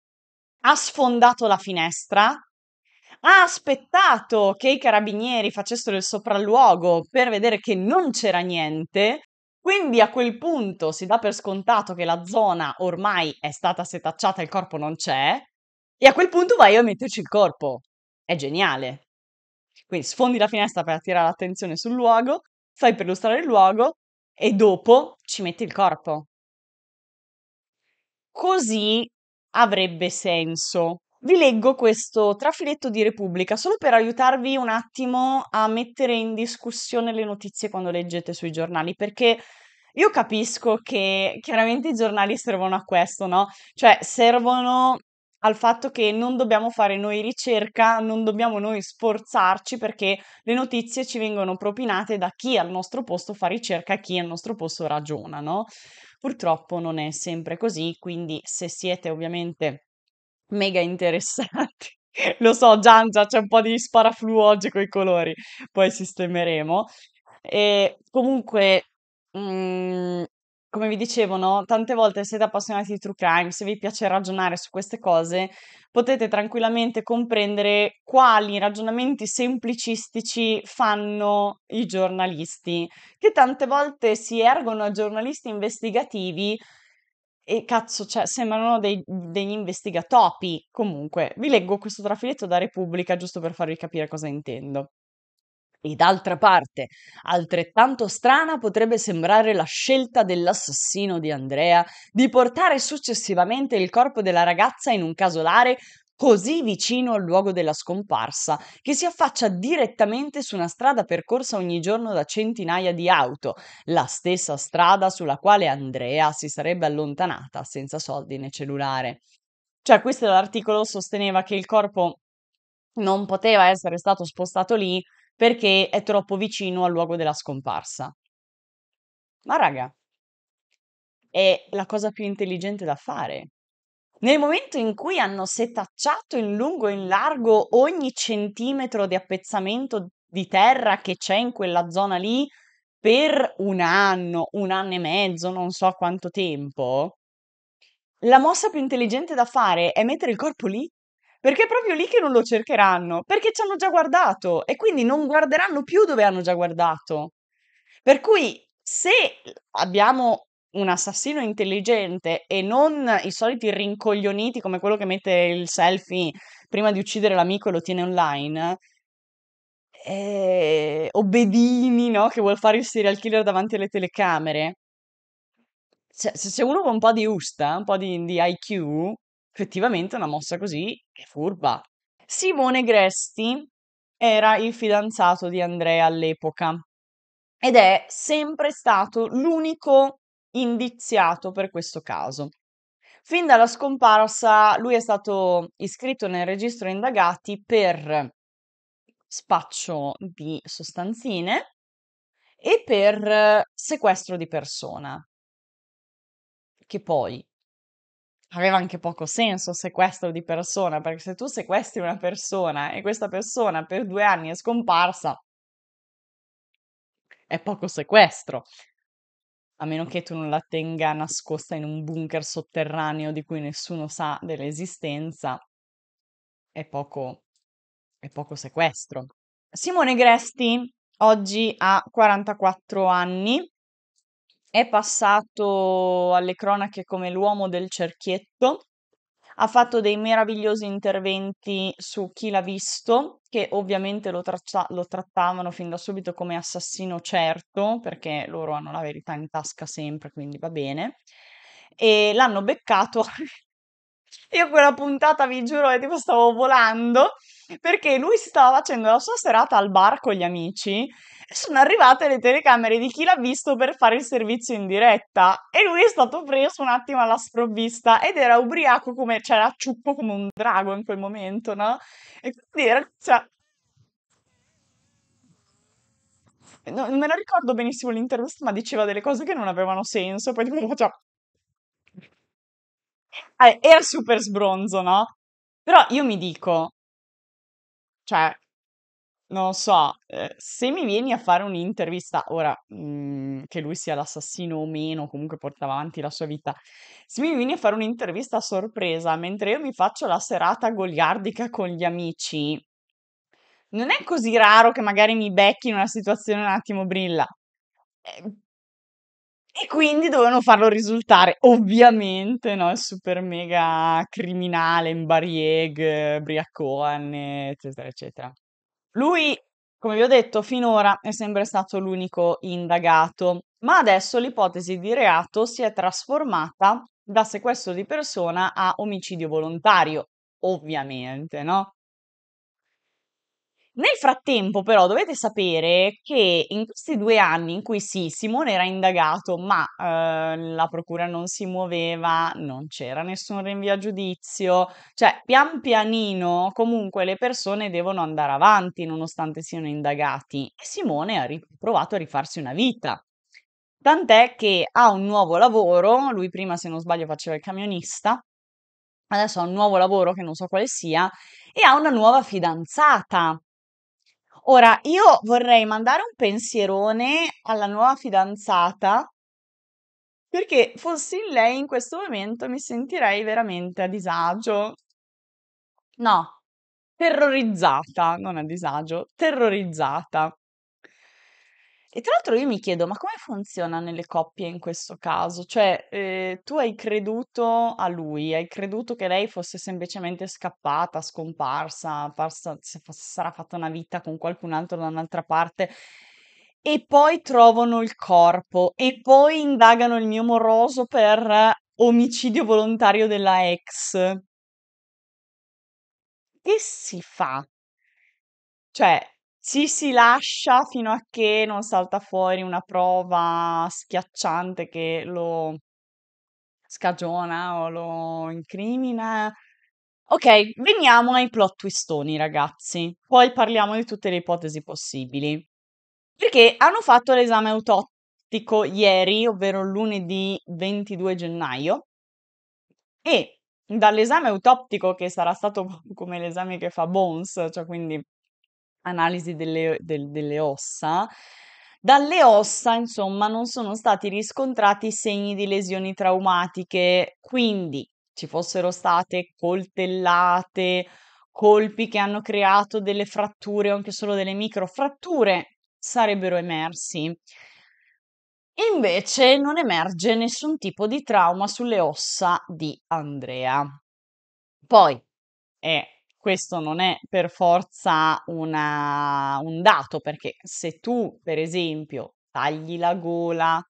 ha sfondato la finestra, ha aspettato che i carabinieri facessero il sopralluogo per vedere che non c'era niente, quindi a quel punto si dà per scontato che la zona ormai è stata setacciata, il corpo non c'è, e a quel punto vai a metterci il corpo. È geniale. Quindi sfondi la finestra per attirare l'attenzione sul luogo, fai per illustrare il luogo, e dopo ci metti il corpo. Così avrebbe senso. Vi leggo questo trafiletto di Repubblica solo per aiutarvi un attimo a mettere in discussione le notizie quando leggete sui giornali, perché io capisco che chiaramente i giornali servono a questo, no? Cioè servono al fatto che non dobbiamo fare noi ricerca, non dobbiamo noi sforzarci perché le notizie ci vengono propinate da chi al nostro posto fa ricerca e chi al nostro posto ragiona, no? Purtroppo non è sempre così, quindi se siete ovviamente mega interessati lo so, Giangia, c'è un po' di sparaflu oggi con i colori, poi sistemeremo. E comunque, mh, mm, come vi dicevo, no? tante volte siete appassionati di true crime, se vi piace ragionare su queste cose, potete tranquillamente comprendere quali ragionamenti semplicistici fanno i giornalisti, che tante volte si ergono a giornalisti investigativi e cazzo, cioè, sembrano dei, degli investigatopi. Comunque, vi leggo questo trafiletto da Repubblica giusto per farvi capire cosa intendo. E d'altra parte, altrettanto strana potrebbe sembrare la scelta dell'assassino di Andrea di portare successivamente il corpo della ragazza in un casolare così vicino al luogo della scomparsa che si affaccia direttamente su una strada percorsa ogni giorno da centinaia di auto, la stessa strada sulla quale Andrea si sarebbe allontanata senza soldi né cellulare. Cioè, questo l'articolo sosteneva che il corpo non poteva essere stato spostato lì perché è troppo vicino al luogo della scomparsa. Ma raga, è la cosa più intelligente da fare. Nel momento in cui hanno setacciato in lungo e in largo ogni centimetro di appezzamento di terra che c'è in quella zona lì per un anno, un anno e mezzo, non so quanto tempo, la mossa più intelligente da fare è mettere il corpo lì perché è proprio lì che non lo cercheranno, perché ci hanno già guardato e quindi non guarderanno più dove hanno già guardato. Per cui se abbiamo un assassino intelligente e non i soliti rincoglioniti come quello che mette il selfie prima di uccidere l'amico e lo tiene online, eh, obbedini, no? Che vuol fare il serial killer davanti alle telecamere. Cioè, se uno con un po' di usta, un po' di, di IQ, effettivamente una mossa così è furba. Simone Gresti era il fidanzato di Andrea all'epoca ed è sempre stato l'unico indiziato per questo caso. Fin dalla scomparsa lui è stato iscritto nel registro indagati per spaccio di sostanzine e per sequestro di persona, che poi aveva anche poco senso sequestro di persona, perché se tu sequestri una persona e questa persona per due anni è scomparsa, è poco sequestro. A meno che tu non la tenga nascosta in un bunker sotterraneo di cui nessuno sa dell'esistenza, è poco, è poco sequestro. Simone Gresti oggi ha 44 anni, è passato alle cronache come l'uomo del cerchietto, ha fatto dei meravigliosi interventi su Chi l'ha visto, che ovviamente lo, traccia- lo, trattavano fin da subito come assassino certo, perché loro hanno la verità in tasca sempre, quindi va bene. E l'hanno beccato. Io quella puntata, vi giuro, è tipo stavo volando, perché lui stava facendo la sua serata al bar con gli amici sono arrivate le telecamere di chi l'ha visto per fare il servizio in diretta e lui è stato preso un attimo alla sprovvista ed era ubriaco come, cioè era ciuppo come un drago in quel momento, no? E quindi era, cioè... no, non me la ricordo benissimo l'intervista, ma diceva delle cose che non avevano senso, poi tipo faceva... Cioè eh, era super sbronzo, no? Però io mi dico, cioè, non so, ehm, se mi vieni a fare un'intervista, ora, mhmm, che lui sia l'assassino o meno, comunque porta avanti la sua vita, se mi vieni a fare un'intervista a sorpresa mentre io mi faccio la serata goliardica con gli amici non è così raro che magari mi becchi in una situazione un attimo brilla. Ehm, e quindi dovevano farlo risultare, ovviamente, no, il super mega criminale, in Barieg, eh, Briacone, eccetera, eccetera. Lui, come vi ho detto, finora è sempre stato l'unico indagato, ma adesso l'ipotesi di reato si è trasformata da sequestro di persona a omicidio volontario, ovviamente, no? Nel frattempo, però, dovete sapere che in questi due anni in cui sì, Simone era indagato, ma eh, la procura non si muoveva, non c'era nessun rinvio a giudizio, cioè pian pianino comunque le persone devono andare avanti nonostante siano indagati. E Simone ha provato a rifarsi una vita. Tant'è che ha un nuovo lavoro, lui prima se non sbaglio faceva il camionista, adesso ha un nuovo lavoro che non so quale sia e ha una nuova fidanzata Ora, io vorrei mandare un pensierone alla nuova fidanzata perché fossi in lei in questo momento mi sentirei veramente a disagio. No, terrorizzata, non a disagio, terrorizzata. E tra l'altro io mi chiedo, ma come funziona nelle coppie in questo caso? Cioè, eh, tu hai creduto a lui, hai creduto che lei fosse semplicemente scappata, scomparsa, farsa, si sarà fatta una vita con qualcun altro da un'altra parte e poi trovano il corpo e poi indagano il mio moroso per omicidio volontario della ex. Che si fa? Cioè, ci si lascia fino a che non salta fuori una prova schiacciante che lo scagiona o lo incrimina. Ok, veniamo ai plot twistoni, ragazzi. Poi parliamo di tutte le ipotesi possibili. Perché hanno fatto l'esame autottico ieri, ovvero lunedì 22 gennaio, e dall'esame autottico, che sarà stato come l'esame che fa Bones, cioè quindi analisi delle, del, delle ossa, dalle ossa, insomma, non sono stati riscontrati segni di lesioni traumatiche, quindi ci fossero state coltellate, colpi che hanno creato delle fratture o anche solo delle microfratture, sarebbero emersi. Invece non emerge nessun tipo di trauma sulle ossa di Andrea. Poi è questo non è per forza una, un dato, perché se tu, per esempio, tagli la gola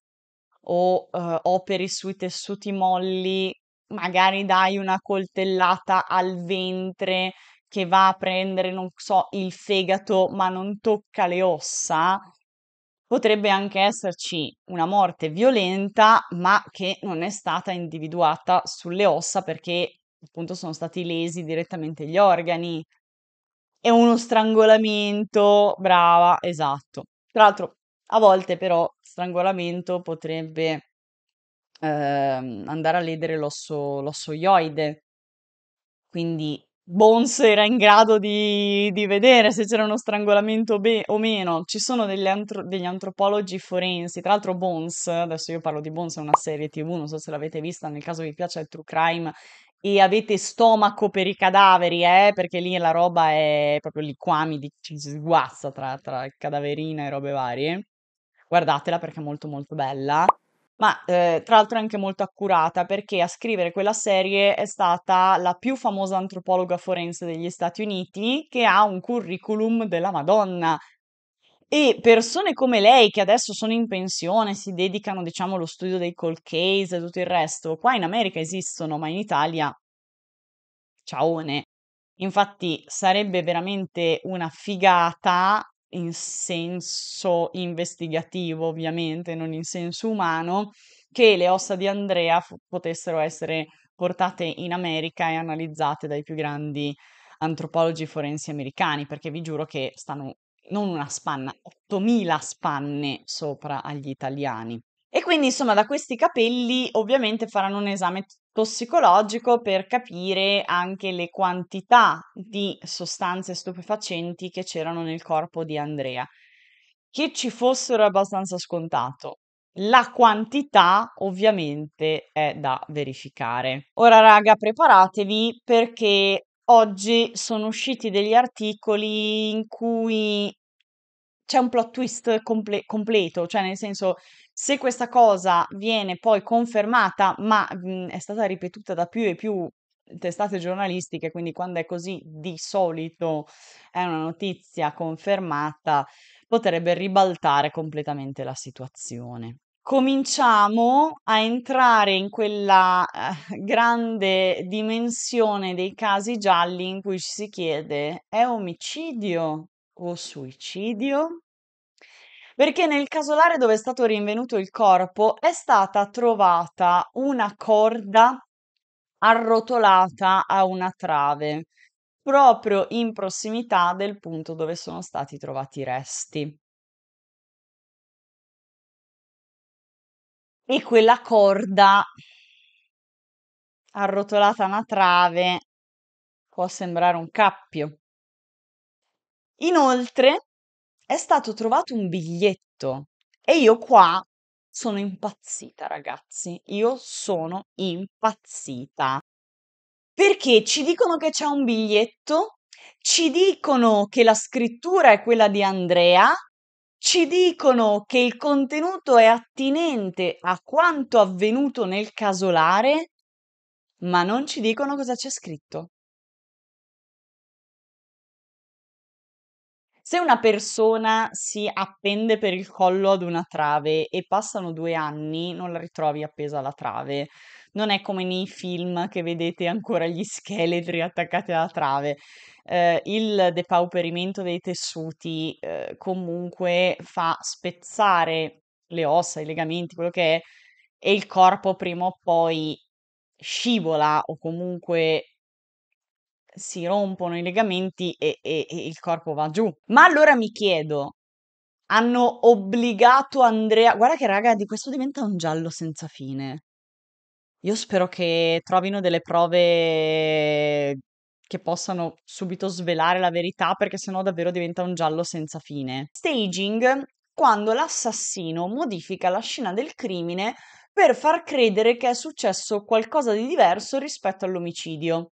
o eh, operi sui tessuti molli, magari dai una coltellata al ventre che va a prendere, non so, il fegato, ma non tocca le ossa, potrebbe anche esserci una morte violenta, ma che non è stata individuata sulle ossa perché appunto sono stati lesi direttamente gli organi. È uno strangolamento, brava, esatto. Tra l'altro, a volte però strangolamento potrebbe ehm, andare a ledere l'osso, l'osso ioide. Quindi Bones era in grado di, di vedere se c'era uno strangolamento be- o meno. Ci sono degli, antro- degli, antropologi forensi, tra l'altro Bones, adesso io parlo di Bones, è una serie tv, non so se l'avete vista, nel caso vi piace il true crime e avete stomaco per i cadaveri, eh, perché lì la roba è proprio lì qua mi ci sguazza tra, tra cadaverina e robe varie. Guardatela perché è molto molto bella. Ma eh, tra l'altro è anche molto accurata perché a scrivere quella serie è stata la più famosa antropologa forense degli Stati Uniti che ha un curriculum della Madonna, e persone come lei, che adesso sono in pensione, si dedicano, diciamo, allo studio dei cold case e tutto il resto, qua in America esistono, ma in Italia, ciao. Infatti, sarebbe veramente una figata in senso investigativo, ovviamente, non in senso umano, che le ossa di Andrea f- potessero essere portate in America e analizzate dai più grandi antropologi forensi americani, perché vi giuro che stanno non una spanna, 8000 spanne sopra agli italiani. E quindi, insomma, da questi capelli ovviamente faranno un esame tossicologico per capire anche le quantità di sostanze stupefacenti che c'erano nel corpo di Andrea. Che ci fossero è abbastanza scontato. La quantità ovviamente è da verificare. Ora raga, preparatevi perché oggi sono usciti degli articoli in cui c'è un plot twist comple- completo, cioè nel senso se questa cosa viene poi confermata, ma mh, mhmm, è stata ripetuta da più e più testate giornalistiche, quindi quando è così di solito è una notizia confermata, potrebbe ribaltare completamente la situazione cominciamo a entrare in quella eh, grande dimensione dei casi gialli in cui ci si chiede è omicidio o suicidio? Perché nel casolare dove è stato rinvenuto il corpo è stata trovata una corda arrotolata a una trave, proprio in prossimità del punto dove sono stati trovati i resti. e quella corda arrotolata a una trave può sembrare un cappio. Inoltre è stato trovato un biglietto e io qua sono impazzita, ragazzi. Io sono impazzita. Perché ci dicono che c'è un biglietto, ci dicono che la scrittura è quella di Andrea ci dicono che il contenuto è attinente a quanto avvenuto nel casolare, ma non ci dicono cosa c'è scritto. Se una persona si appende per il collo ad una trave e passano due anni, non la ritrovi appesa alla trave non è come nei film che vedete ancora gli scheletri attaccati alla trave. Eh, il depauperimento dei tessuti eh, comunque fa spezzare le ossa, i legamenti, quello che è, e il corpo prima o poi scivola o comunque si rompono i legamenti e, e, e, il corpo va giù. Ma allora mi chiedo, hanno obbligato Andrea... Guarda che raga, di questo diventa un giallo senza fine. Io spero che trovino delle prove che possano subito svelare la verità, perché sennò davvero diventa un giallo senza fine. Staging, quando l'assassino modifica la scena del crimine per far credere che è successo qualcosa di diverso rispetto all'omicidio.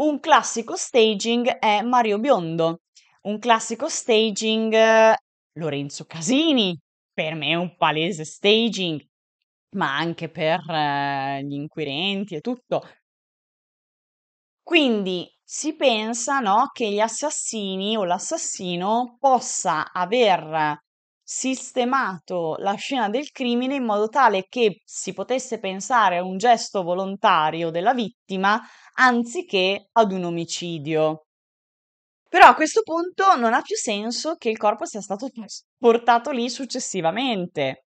Un classico staging è Mario Biondo, un classico staging eh, Lorenzo Casini, per me è un palese staging, ma anche per ehm, gli inquirenti e tutto. Quindi si pensa, no, che gli assassini o l'assassino possa aver sistemato la scena del crimine in modo tale che si potesse pensare a un gesto volontario della vittima anziché ad un omicidio. Però a questo punto non ha più senso che il corpo sia stato cioè, portato lì successivamente,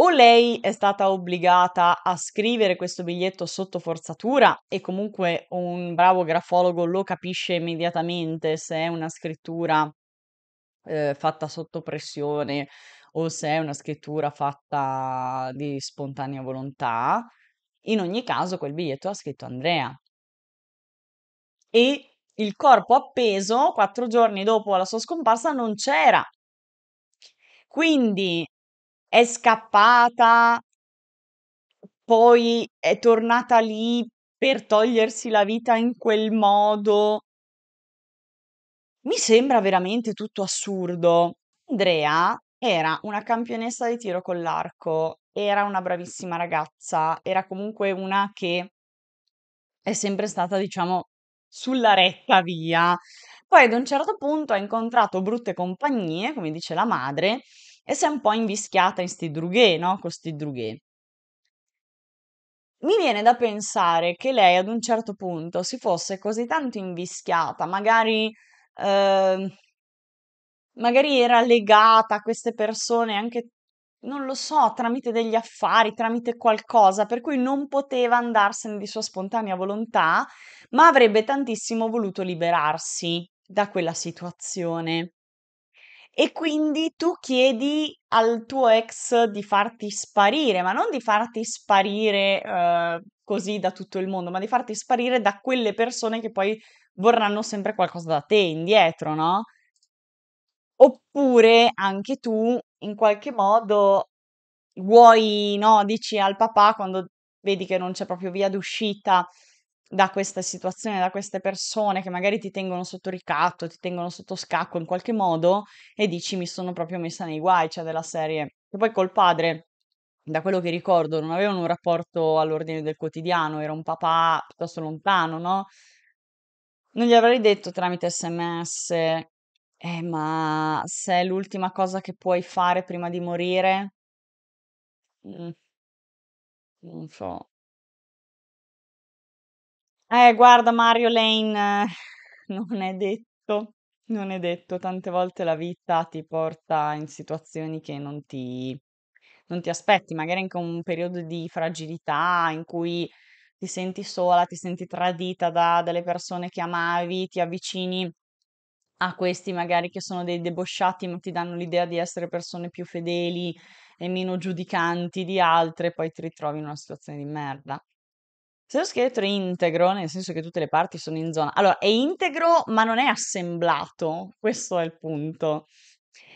o lei è stata obbligata a scrivere questo biglietto sotto forzatura e comunque un bravo grafologo lo capisce immediatamente se è una scrittura eh, fatta sotto pressione o se è una scrittura fatta di spontanea volontà. In ogni caso quel biglietto ha scritto Andrea. E il corpo appeso quattro giorni dopo la sua scomparsa non c'era. Quindi è scappata poi è tornata lì per togliersi la vita in quel modo. Mi sembra veramente tutto assurdo. Andrea era una campionessa di tiro con l'arco, era una bravissima ragazza, era comunque una che è sempre stata, diciamo, sulla retta via. Poi ad un certo punto ha incontrato brutte compagnie, come dice la madre, e si è un po' invischiata in sti drughè, no? Con sti drughè. Mi viene da pensare che lei ad un certo punto si fosse così tanto invischiata, magari, eh, magari era legata a queste persone anche, non lo so, tramite degli affari, tramite qualcosa, per cui non poteva andarsene di sua spontanea volontà, ma avrebbe tantissimo voluto liberarsi da quella situazione. E quindi tu chiedi al tuo ex di farti sparire, ma non di farti sparire eh, così da tutto il mondo, ma di farti sparire da quelle persone che poi vorranno sempre qualcosa da te indietro, no? Oppure anche tu in qualche modo vuoi, no, dici al papà quando vedi che non c'è proprio via d'uscita da questa situazione, da queste persone che magari ti tengono sotto ricatto, ti tengono sotto scacco in qualche modo e dici mi sono proprio messa nei guai, cioè della serie. E poi col padre, da quello che ricordo, non avevano un rapporto all'ordine del quotidiano, era un papà piuttosto lontano, no? Non gli avrei detto tramite sms, eh, ma se è l'ultima cosa che puoi fare prima di morire, mm, non so, eh, guarda Mario Lane, eh, non è detto, non è detto. Tante volte la vita ti porta in situazioni che non ti non ti aspetti, magari anche un periodo di fragilità in cui ti senti sola, ti senti tradita da delle persone che amavi, ti avvicini a questi magari che sono dei debosciati, ma ti danno l'idea di essere persone più fedeli e meno giudicanti di altre, poi ti ritrovi in una situazione di merda. Se lo scheletro è integro, nel senso che tutte le parti sono in zona. Allora, è integro, ma non è assemblato. Questo è il punto.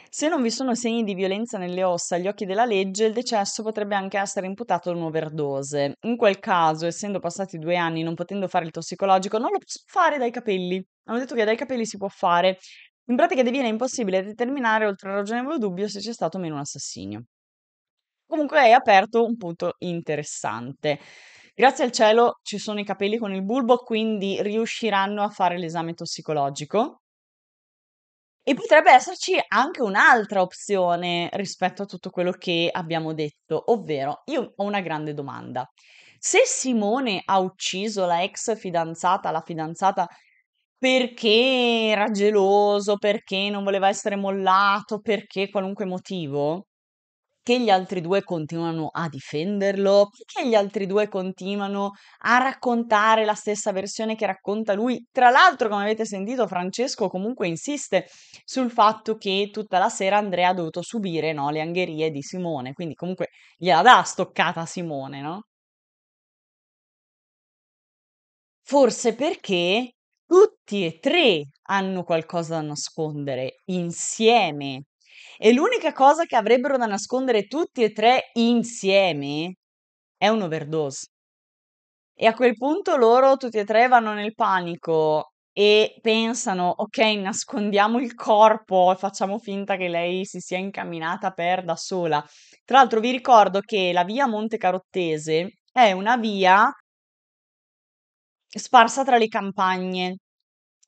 Se non vi sono segni di violenza nelle ossa agli occhi della legge, il decesso potrebbe anche essere imputato ad un'overdose. In quel caso, essendo passati due anni non potendo fare il tossicologico, non lo può fare dai capelli. Hanno detto che dai capelli si può fare. In pratica diviene impossibile determinare, oltre a ragionevole dubbio, se c'è stato o meno un assassinio. Comunque hai aperto un punto interessante. Grazie al cielo ci sono i capelli con il bulbo, quindi riusciranno a fare l'esame tossicologico. E potrebbe esserci anche un'altra opzione rispetto a tutto quello che abbiamo detto, ovvero io ho una grande domanda. Se Simone ha ucciso la ex fidanzata, la fidanzata perché era geloso, perché non voleva essere mollato, perché qualunque motivo, che gli altri due continuano a difenderlo, che gli altri due continuano a raccontare la stessa versione che racconta lui. Tra l'altro, come avete sentito, Francesco comunque insiste sul fatto che tutta la sera Andrea ha dovuto subire no, le angherie di Simone, quindi comunque gliela dà stoccata a Simone, no? Forse perché tutti e tre hanno qualcosa da nascondere insieme e l'unica cosa che avrebbero da nascondere tutti e tre insieme è un overdose. E a quel punto loro tutti e tre vanno nel panico e pensano, ok, nascondiamo il corpo e facciamo finta che lei si sia incamminata per da sola. Tra l'altro vi ricordo che la via Monte Carottese è una via sparsa tra le campagne,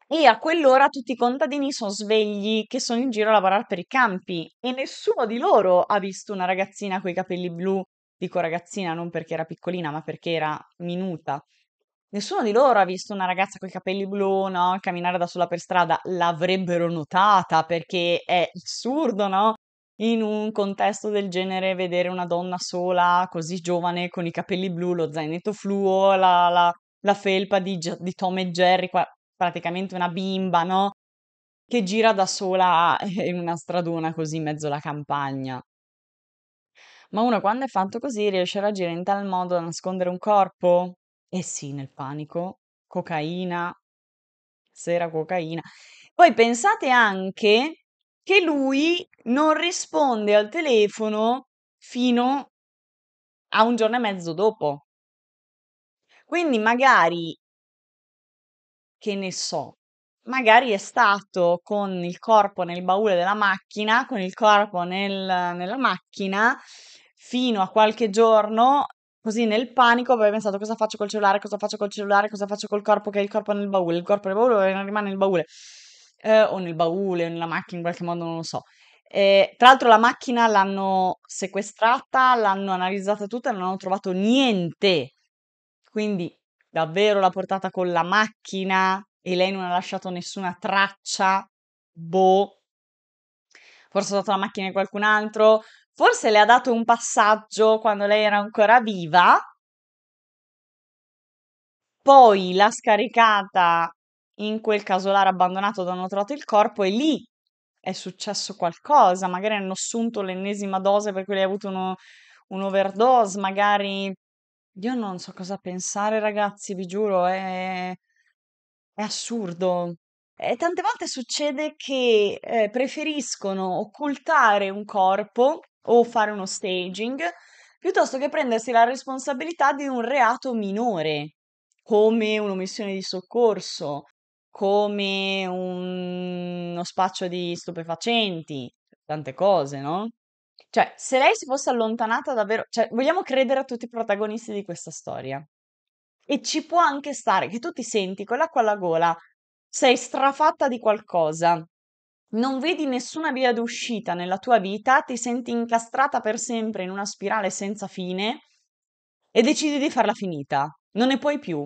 e a quell'ora tutti i contadini sono svegli che sono in giro a lavorare per i campi e nessuno di loro ha visto una ragazzina coi capelli blu. Dico ragazzina non perché era piccolina, ma perché era minuta. Nessuno di loro ha visto una ragazza coi capelli blu, no? Camminare da sola per strada. L'avrebbero notata perché è assurdo, no? In un contesto del genere, vedere una donna sola, così giovane, con i capelli blu, lo zainetto fluo, la, la, la felpa di, di Tom e Jerry, qua, praticamente una bimba, no? Che gira da sola in una stradona così in mezzo alla campagna. Ma uno quando è fatto così riesce a reagire in tal modo da nascondere un corpo? Eh sì, nel panico. Cocaina, sera cocaina. Poi pensate anche che lui non risponde al telefono fino a un giorno e mezzo dopo. Quindi magari che ne so, magari è stato con il corpo nel baule della macchina, con il corpo nel, nella macchina fino a qualche giorno, così nel panico avevi pensato cosa faccio col cellulare, cosa faccio col cellulare, cosa faccio col corpo che è il corpo nel baule, il corpo nel baule rimane nel baule, eh, o nel baule o nella macchina in qualche modo, non lo so. Eh, tra l'altro la macchina l'hanno sequestrata, l'hanno analizzata tutta e non hanno trovato niente. Quindi davvero l'ha portata con la macchina e lei non ha lasciato nessuna traccia, boh. Forse ha dato la macchina a qualcun altro, forse le ha dato un passaggio quando lei era ancora viva, poi l'ha scaricata in quel casolare abbandonato dove hanno trovato il corpo e lì è successo qualcosa, magari hanno assunto l'ennesima dose per cui lei ha avuto uno, un overdose, magari io non so cosa pensare ragazzi, vi giuro, è è assurdo. E tante volte succede che, ehm, preferiscono occultare un corpo o fare uno staging, piuttosto che prendersi la responsabilità di un reato minore, come un'omissione di soccorso, come un uno spaccio di stupefacenti, tante cose, no? Cioè, se lei si fosse allontanata davvero, cioè, vogliamo credere a tutti i protagonisti di questa storia. E ci può anche stare che tu ti senti con l'acqua alla gola, sei strafatta di qualcosa, non vedi nessuna via d'uscita nella tua vita, ti senti incastrata per sempre in una spirale senza fine e decidi di farla finita. Non ne puoi più.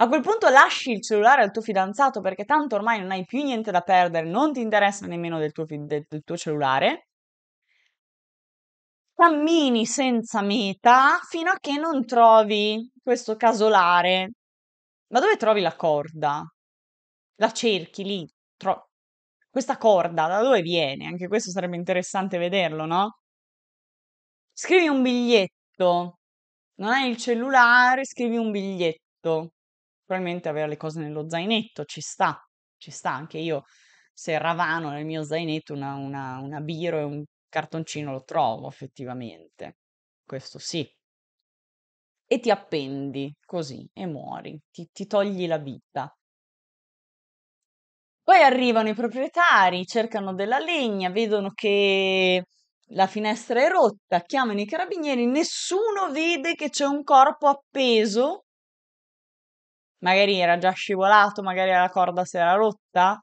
A quel punto lasci il cellulare al tuo fidanzato perché tanto ormai non hai più niente da perdere, non ti interessa nemmeno del tuo, del, del tuo cellulare cammini senza meta fino a che non trovi questo casolare. Ma dove trovi la corda? La cerchi lì. Tro- questa corda da dove viene? Anche questo sarebbe interessante vederlo, no? Scrivi un biglietto. Non hai il cellulare, scrivi un biglietto. Probabilmente avere le cose nello zainetto ci sta, ci sta anche io. Se ravano nel mio zainetto una, una, una biro e un cartoncino lo trovo effettivamente, questo sì. E ti appendi così e muori, ti, ti togli la vita. Poi arrivano i proprietari, cercano della legna, vedono che la finestra è rotta, chiamano i carabinieri, nessuno vede che c'è un corpo appeso. Magari era già scivolato, magari la corda si era rotta.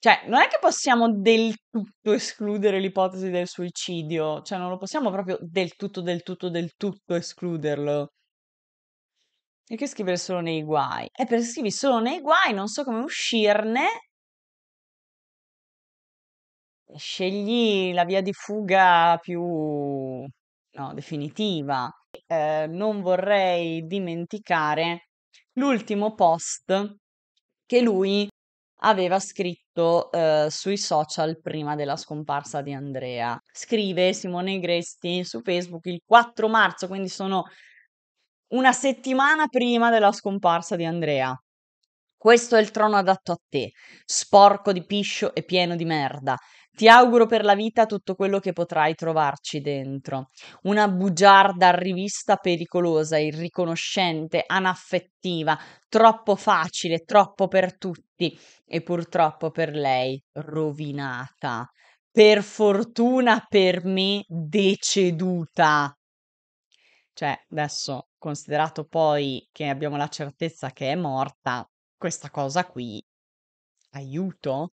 Cioè, non è che possiamo del tutto escludere l'ipotesi del suicidio, cioè non lo possiamo proprio del tutto, del tutto, del tutto escluderlo. Perché scrivere solo nei guai? È perché scrivi solo nei guai, non so come uscirne. Scegli la via di fuga più no, definitiva. Eh, non vorrei dimenticare l'ultimo post che lui aveva scritto eh, sui social prima della scomparsa di Andrea. Scrive Simone Gresti su Facebook il 4 marzo, quindi sono una settimana prima della scomparsa di Andrea. Questo è il trono adatto a te, sporco di piscio e pieno di merda. Ti auguro per la vita tutto quello che potrai trovarci dentro. Una bugiarda rivista pericolosa, irriconoscente, anaffettiva, troppo facile, troppo per tutti e purtroppo per lei rovinata. Per fortuna per me deceduta. Cioè, adesso, considerato poi che abbiamo la certezza che è morta, questa cosa qui, aiuto?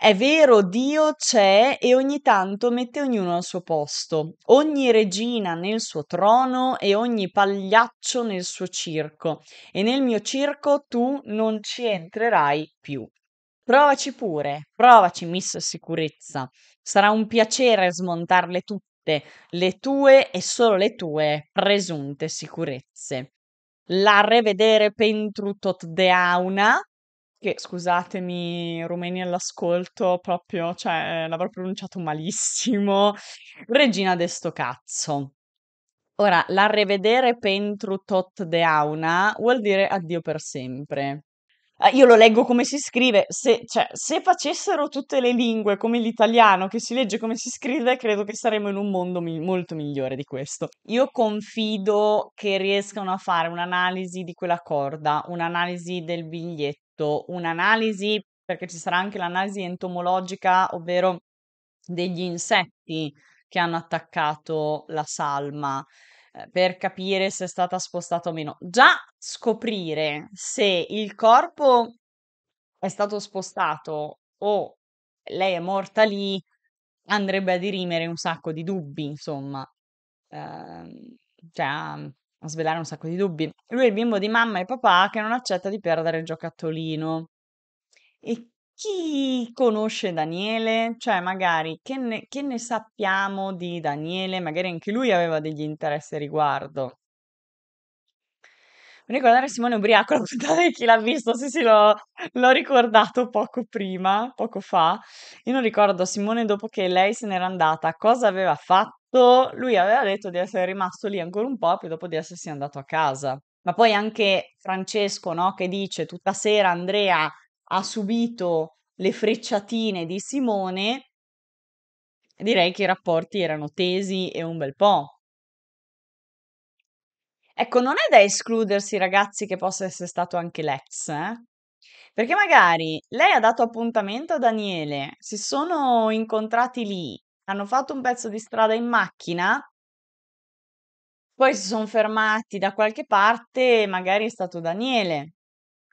È vero, Dio c'è e ogni tanto mette ognuno al suo posto, ogni regina nel suo trono e ogni pagliaccio nel suo circo, e nel mio circo tu non ci entrerai più. Provaci pure, provaci, Miss Sicurezza. Sarà un piacere smontarle tutte, le tue e solo le tue presunte sicurezze. La revedere pentru tot de auna, che scusatemi, rumeni all'ascolto, proprio, cioè, l'avrò pronunciato malissimo. Regina de sto cazzo. Ora, l'arrevedere pentru tot de auna vuol dire addio per sempre. Ah, io lo leggo come si scrive, se, cioè, se, facessero tutte le lingue come l'italiano, che si legge come si scrive, credo che saremmo in un mondo mi- molto migliore di questo. Io confido che riescano a fare un'analisi di quella corda, un'analisi del biglietto, un'analisi, perché ci sarà anche l'analisi entomologica, ovvero degli insetti che hanno attaccato la salma. Eh, per capire se è stata spostata o meno. Già scoprire se il corpo è stato spostato o lei è morta lì andrebbe a dirimere un sacco di dubbi, insomma. Eh, cioè, mm, a svelare un sacco di dubbi. Lui è il bimbo di mamma e papà che non accetta di perdere il giocattolino. E chi conosce Daniele? Cioè, magari che ne, che ne sappiamo di Daniele? Magari anche lui aveva degli interessi a riguardo. Mi Ricordare Simone Ubriaco, la puntata di chi l'ha visto, sì sì l'ho, l'ho ricordato poco prima, poco fa. Io non ricordo Simone dopo che lei se n'era andata, cosa aveva fatto? Lui aveva detto di essere rimasto lì ancora un po' e poi dopo di essersi andato a casa. Ma poi anche Francesco, no, che dice tutta sera Andrea ha subito le frecciatine di Simone, direi che i rapporti erano tesi e un bel po'. Ecco, non è da escludersi, ragazzi, che possa essere stato anche l'ex, eh? Perché magari lei ha dato appuntamento a Daniele, si sono incontrati lì, hanno fatto un pezzo di strada in macchina, poi si sono fermati da qualche parte, magari è stato Daniele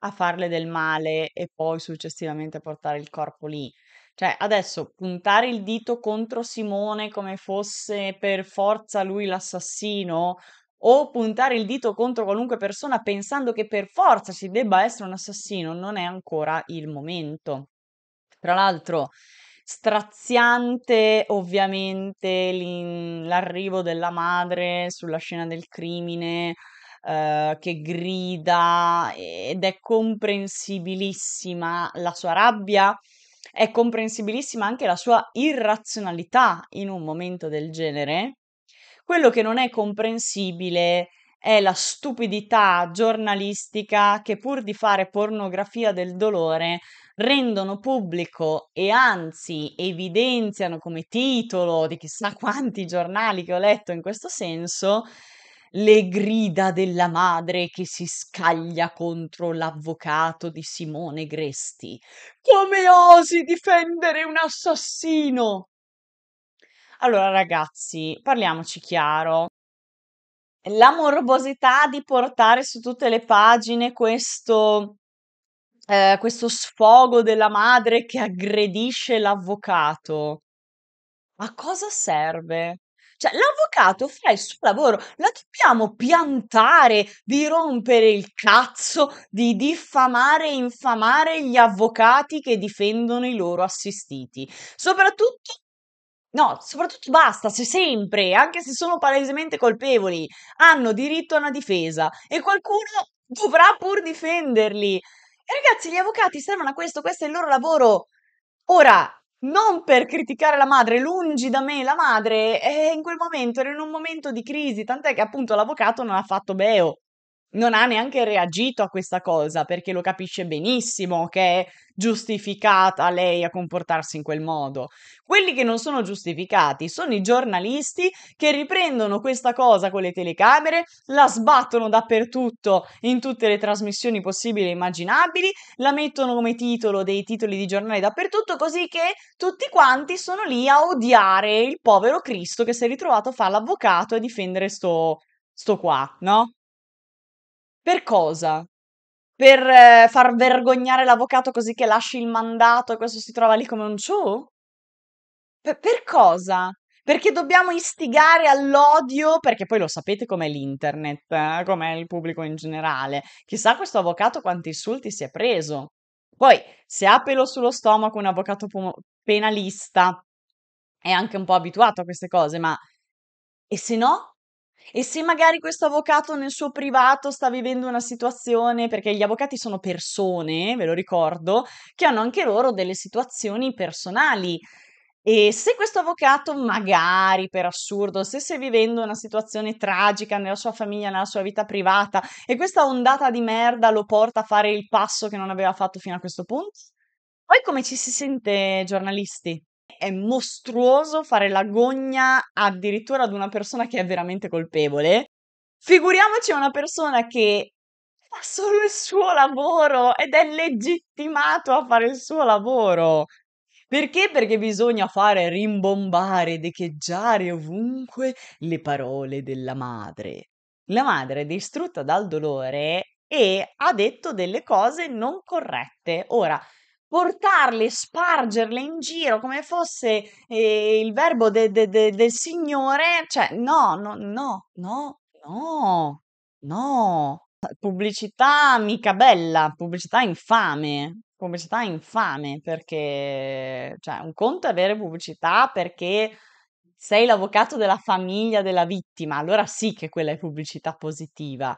a farle del male e poi successivamente portare il corpo lì. Cioè, adesso puntare il dito contro Simone come fosse per forza lui l'assassino o puntare il dito contro qualunque persona pensando che per forza ci debba essere un assassino non è ancora il momento. Tra l'altro, straziante ovviamente l'arrivo della madre sulla scena del crimine eh, che grida ed è comprensibilissima la sua rabbia, è comprensibilissima anche la sua irrazionalità in un momento del genere. Quello che non è comprensibile è la stupidità giornalistica che pur di fare pornografia del dolore rendono pubblico e anzi evidenziano come titolo di chissà quanti giornali che ho letto in questo senso le grida della madre che si scaglia contro l'avvocato di Simone Gresti. Come osi difendere un assassino? Allora, ragazzi, parliamoci chiaro. La morbosità di portare su tutte le pagine questo, eh, questo sfogo della madre che aggredisce l'avvocato. A cosa serve? Cioè, l'avvocato fa il suo lavoro, la dobbiamo piantare di rompere il cazzo, di diffamare e infamare gli avvocati che difendono i loro assistiti. Soprattutto No, soprattutto basta, se sempre, anche se sono palesemente colpevoli, hanno diritto a una difesa e qualcuno dovrà pur difenderli. E ragazzi, gli avvocati servono a questo, questo è il loro lavoro. Ora, non per criticare la madre, lungi da me la madre, e in quel momento era in un momento di crisi, tant'è che appunto l'avvocato non ha fatto beo non ha neanche reagito a questa cosa perché lo capisce benissimo che è giustificata lei a comportarsi in quel modo. Quelli che non sono giustificati sono i giornalisti che riprendono questa cosa con le telecamere, la sbattono dappertutto in tutte le trasmissioni possibili e immaginabili, la mettono come titolo dei titoli di giornale dappertutto così che tutti quanti sono lì a odiare il povero Cristo che si è ritrovato a fare l'avvocato e difendere sto, sto qua, no? Per cosa? Per eh, far vergognare l'avvocato così che lasci il mandato e questo si trova lì come un ciù? Per, per cosa? Perché dobbiamo istigare all'odio, perché poi lo sapete com'è l'internet, eh? com'è il pubblico in generale. Chissà questo avvocato quanti insulti si è preso. Poi, se ha pelo sullo stomaco un avvocato penalista, è anche un po' abituato a queste cose, ma... E se no? E se magari questo avvocato nel suo privato sta vivendo una situazione, perché gli avvocati sono persone, ve lo ricordo, che hanno anche loro delle situazioni personali. E se questo avvocato, magari per assurdo, stesse vivendo una situazione tragica nella sua famiglia, nella sua vita privata, e questa ondata di merda lo porta a fare il passo che non aveva fatto fino a questo punto, poi come ci si sente giornalisti? è mostruoso fare l'agonia addirittura ad una persona che è veramente colpevole. Figuriamoci una persona che fa solo il suo lavoro ed è legittimato a fare il suo lavoro. Perché? Perché bisogna fare rimbombare, ed echeggiare ovunque le parole della madre. La madre è distrutta dal dolore e ha detto delle cose non corrette. Ora, portarle, spargerle in giro come fosse eh, il verbo de, de, de, del Signore, cioè no, no, no, no, no, no. Pubblicità mica bella, pubblicità infame, pubblicità infame perché, cioè, un conto è avere pubblicità perché sei l'avvocato della famiglia della vittima, allora sì che quella è pubblicità positiva,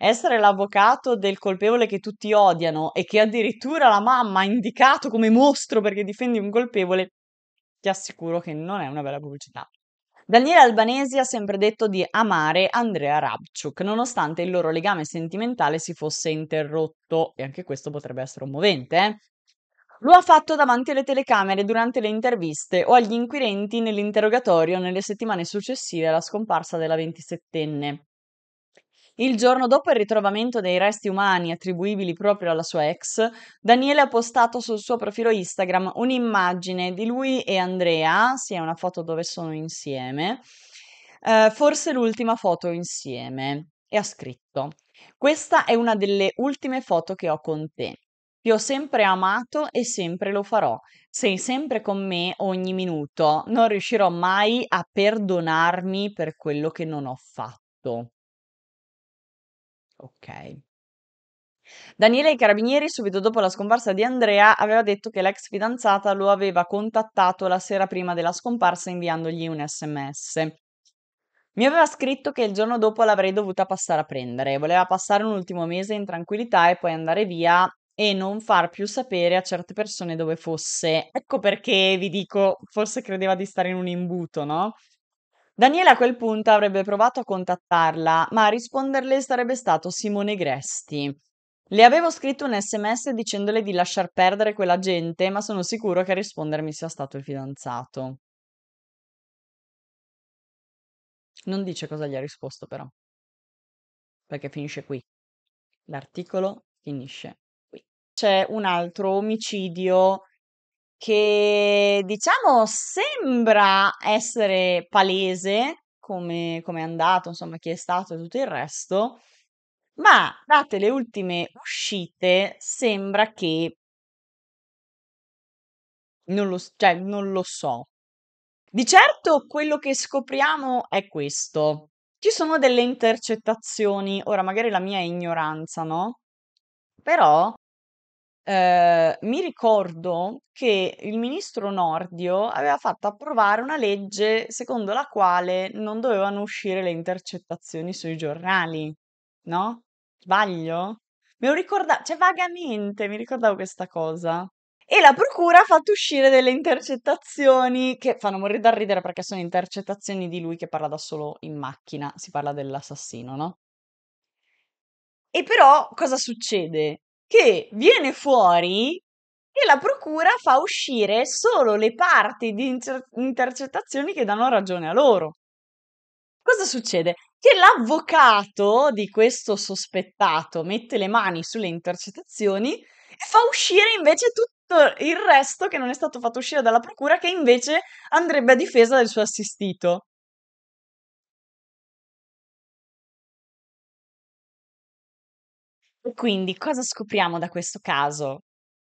essere l'avvocato del colpevole che tutti odiano e che addirittura la mamma ha indicato come mostro perché difendi un colpevole, ti assicuro che non è una bella pubblicità. Daniele Albanesi ha sempre detto di amare Andrea Rabciuk, nonostante il loro legame sentimentale si fosse interrotto, e anche questo potrebbe essere un movente, eh? Lo ha fatto davanti alle telecamere durante le interviste o agli inquirenti nell'interrogatorio nelle settimane successive alla scomparsa della 27enne. Il giorno dopo il ritrovamento dei resti umani attribuibili proprio alla sua ex, Daniele ha postato sul suo profilo Instagram un'immagine di lui e Andrea, sia è una foto dove sono insieme, eh, forse l'ultima foto insieme, e ha scritto: Questa è una delle ultime foto che ho con te. Ti ho sempre amato e sempre lo farò. Sei sempre con me ogni minuto. Non riuscirò mai a perdonarmi per quello che non ho fatto. Ok. Daniele ai carabinieri subito dopo la scomparsa di Andrea aveva detto che l'ex fidanzata lo aveva contattato la sera prima della scomparsa inviandogli un SMS. Mi aveva scritto che il giorno dopo l'avrei dovuta passare a prendere, voleva passare un ultimo mese in tranquillità e poi andare via e non far più sapere a certe persone dove fosse. Ecco perché vi dico, forse credeva di stare in un imbuto, no? Daniele a quel punto avrebbe provato a contattarla, ma a risponderle sarebbe stato Simone Gresti. Le avevo scritto un sms dicendole di lasciar perdere quella gente, ma sono sicuro che a rispondermi sia stato il fidanzato. Non dice cosa gli ha risposto però, perché finisce qui. L'articolo finisce qui. C'è un altro omicidio che diciamo sembra essere palese come, come è andato, insomma, chi è stato e tutto il resto, ma date le ultime uscite sembra che non lo, cioè, non lo so. Di certo quello che scopriamo è questo. Ci sono delle intercettazioni, ora magari la mia è ignoranza, no? Però Ehm, mi ricordo che il ministro Nordio aveva fatto approvare una legge secondo la quale non dovevano uscire le intercettazioni sui giornali, no? Sbaglio? Me lo ricordavo, cioè vagamente mi ricordavo questa cosa. E la procura ha fatto uscire delle intercettazioni che fanno morire da ridere perché sono intercettazioni di lui che parla da solo in macchina, si parla dell'assassino, no? E però cosa succede? che viene fuori che la procura fa uscire solo le parti di inter- intercettazioni che danno ragione a loro. Cosa succede? Che l'avvocato di questo sospettato mette le mani sulle intercettazioni e fa uscire invece tutto il resto che non è stato fatto uscire dalla procura, che invece andrebbe a difesa del suo assistito. Quindi cosa scopriamo da questo caso?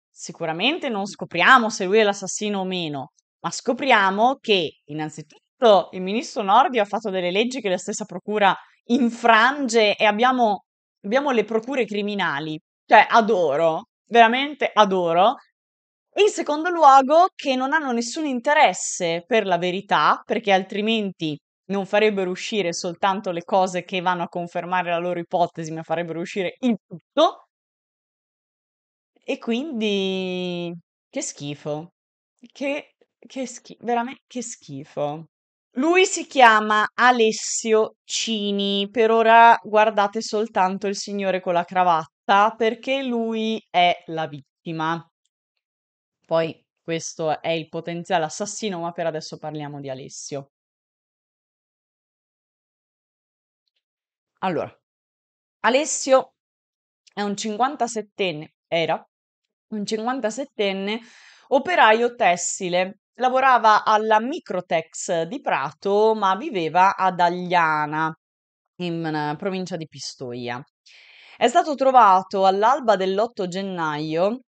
Sicuramente non scopriamo se lui è l'assassino o meno, ma scopriamo che innanzitutto il ministro Nordio ha fatto delle leggi che la stessa procura infrange e abbiamo, abbiamo le procure criminali. Cioè, adoro, veramente adoro. E in secondo luogo che non hanno nessun interesse per la verità, perché altrimenti non farebbero uscire soltanto le cose che vanno a confermare la loro ipotesi, ma farebbero uscire il tutto. E quindi che schifo. Che, che schifo, veramente che schifo. Lui si chiama Alessio Cini, per ora guardate soltanto il signore con la cravatta perché lui è la vittima. Poi questo è il potenziale assassino, ma per adesso parliamo di Alessio. Allora, Alessio è un 57enne, era un 57enne operaio tessile, lavorava alla Microtex di Prato, ma viveva ad Agliana, in eh, provincia di Pistoia. È stato trovato all'alba dell'8 gennaio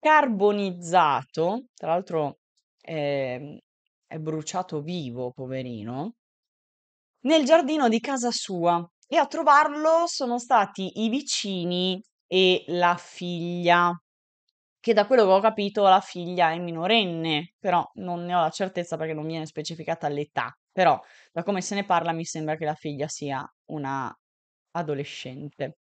carbonizzato, tra l'altro eh, è bruciato vivo, poverino, nel giardino di casa sua, e a trovarlo sono stati i vicini e la figlia, che da quello che ho capito la figlia è minorenne, però non ne ho la certezza perché non viene specificata l'età, però da come se ne parla mi sembra che la figlia sia una adolescente.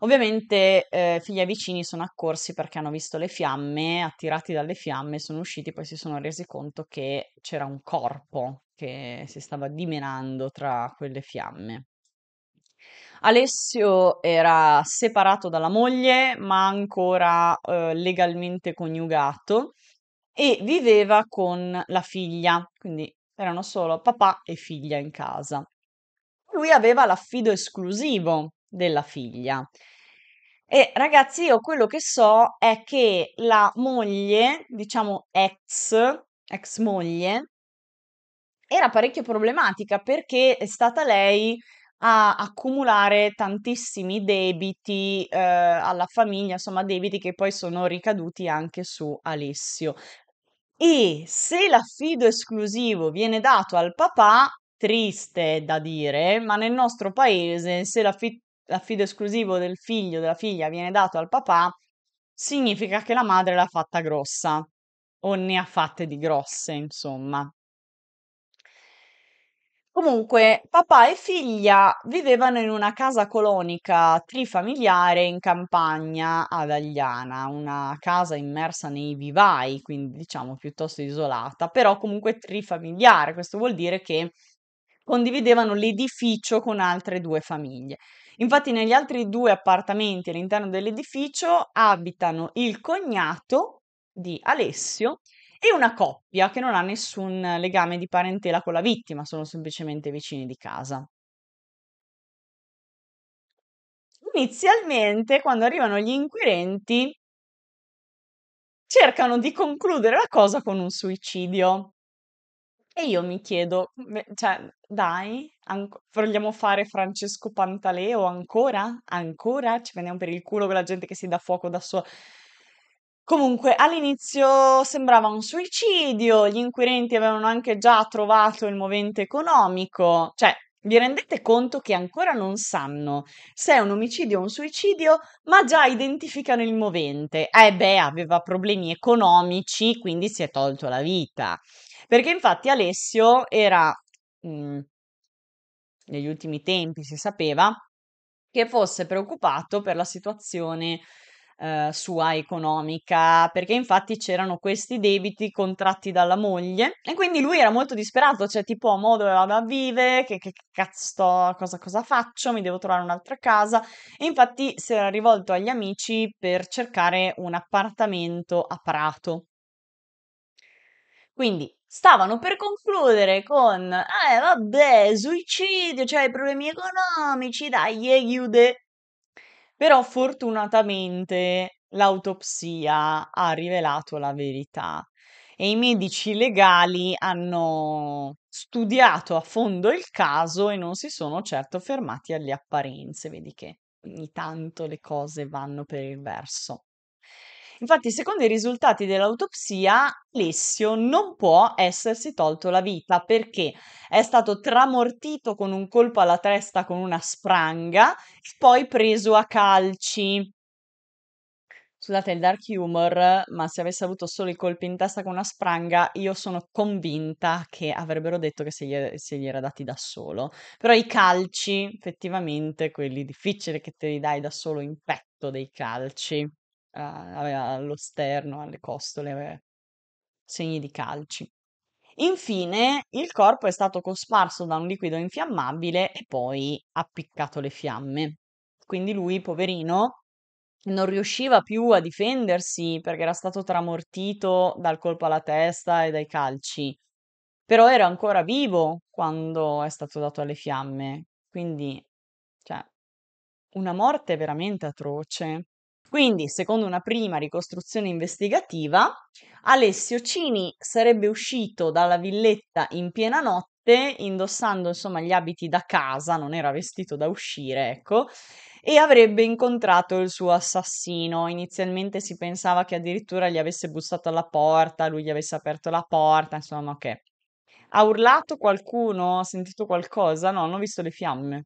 Ovviamente eh, figli e vicini sono accorsi perché hanno visto le fiamme, attirati dalle fiamme, sono usciti, e poi si sono resi conto che c'era un corpo che si stava dimenando tra quelle fiamme. Alessio era separato dalla moglie, ma ancora eh, legalmente coniugato e viveva con la figlia, quindi erano solo papà e figlia in casa. Lui aveva l'affido esclusivo della figlia. E ragazzi, io quello che so è che la moglie, diciamo ex, ex moglie, era parecchio problematica perché è stata lei a accumulare tantissimi debiti, ehm, alla famiglia, insomma debiti che poi sono ricaduti anche su Alessio. E se l'affido esclusivo viene dato al papà, triste da dire, ma nel nostro paese se l'affi- l'affido esclusivo del figlio o della figlia viene dato al papà, significa che la madre l'ha fatta grossa o ne ha fatte di grosse, insomma. Comunque, papà e figlia vivevano in una casa colonica trifamiliare in campagna ad Agliana, una casa immersa nei vivai, quindi diciamo piuttosto isolata, però comunque trifamiliare. Questo vuol dire che condividevano l'edificio con altre due famiglie. Infatti, negli altri due appartamenti all'interno dell'edificio abitano il cognato di Alessio e una coppia che non ha nessun legame di parentela con la vittima, sono semplicemente vicini di casa. Inizialmente, quando arrivano gli inquirenti, cercano di concludere la cosa con un suicidio. E io mi chiedo, cioè, dai, anco, vogliamo fare Francesco Pantaleo ancora? Ancora? Ci prendiamo per il culo quella gente che si dà fuoco da sola. Comunque, all'inizio sembrava un suicidio, gli inquirenti avevano anche già trovato il movente economico, cioè vi rendete conto che ancora non sanno se è un omicidio o un suicidio, ma già identificano il movente. Eh beh, aveva problemi economici, quindi si è tolto la vita. Perché infatti Alessio era, mh, mm, negli ultimi tempi si sapeva, che fosse preoccupato per la situazione eh, sua economica, perché infatti c'erano questi debiti contratti dalla moglie e quindi lui era molto disperato, cioè tipo a modo vado a vivere, che, che cazzo, cosa, cosa faccio, mi devo trovare un'altra casa e infatti si era rivolto agli amici per cercare un appartamento a Prato. Quindi stavano per concludere con, eh vabbè, suicidio, cioè problemi economici, dai, chiude però fortunatamente l'autopsia ha rivelato la verità e i medici legali hanno studiato a fondo il caso e non si sono certo fermati alle apparenze, vedi che ogni tanto le cose vanno per il verso. Infatti, secondo i risultati dell'autopsia, Alessio non può essersi tolto la vita perché è stato tramortito con un colpo alla testa con una spranga e poi preso a calci. Scusate il dark humor, ma se avesse avuto solo i colpi in testa con una spranga, io sono convinta che avrebbero detto che se gli, se gli era dati da solo. Però i calci, effettivamente, quelli difficili che te li dai da solo in petto dei calci aveva allo sterno, alle costole, aveva segni di calci. Infine, il corpo è stato cosparso da un liquido infiammabile e poi appiccato le fiamme. Quindi lui, poverino, non riusciva più a difendersi perché era stato tramortito dal colpo alla testa e dai calci. Però era ancora vivo quando è stato dato alle fiamme. Quindi, cioè, una morte veramente atroce. Quindi, secondo una prima ricostruzione investigativa, Alessio Cini sarebbe uscito dalla villetta in piena notte, indossando insomma gli abiti da casa, non era vestito da uscire, ecco, e avrebbe incontrato il suo assassino. Inizialmente si pensava che addirittura gli avesse bussato alla porta, lui gli avesse aperto la porta, insomma, ok. Ha urlato qualcuno? Ha sentito qualcosa? No, non ho visto le fiamme.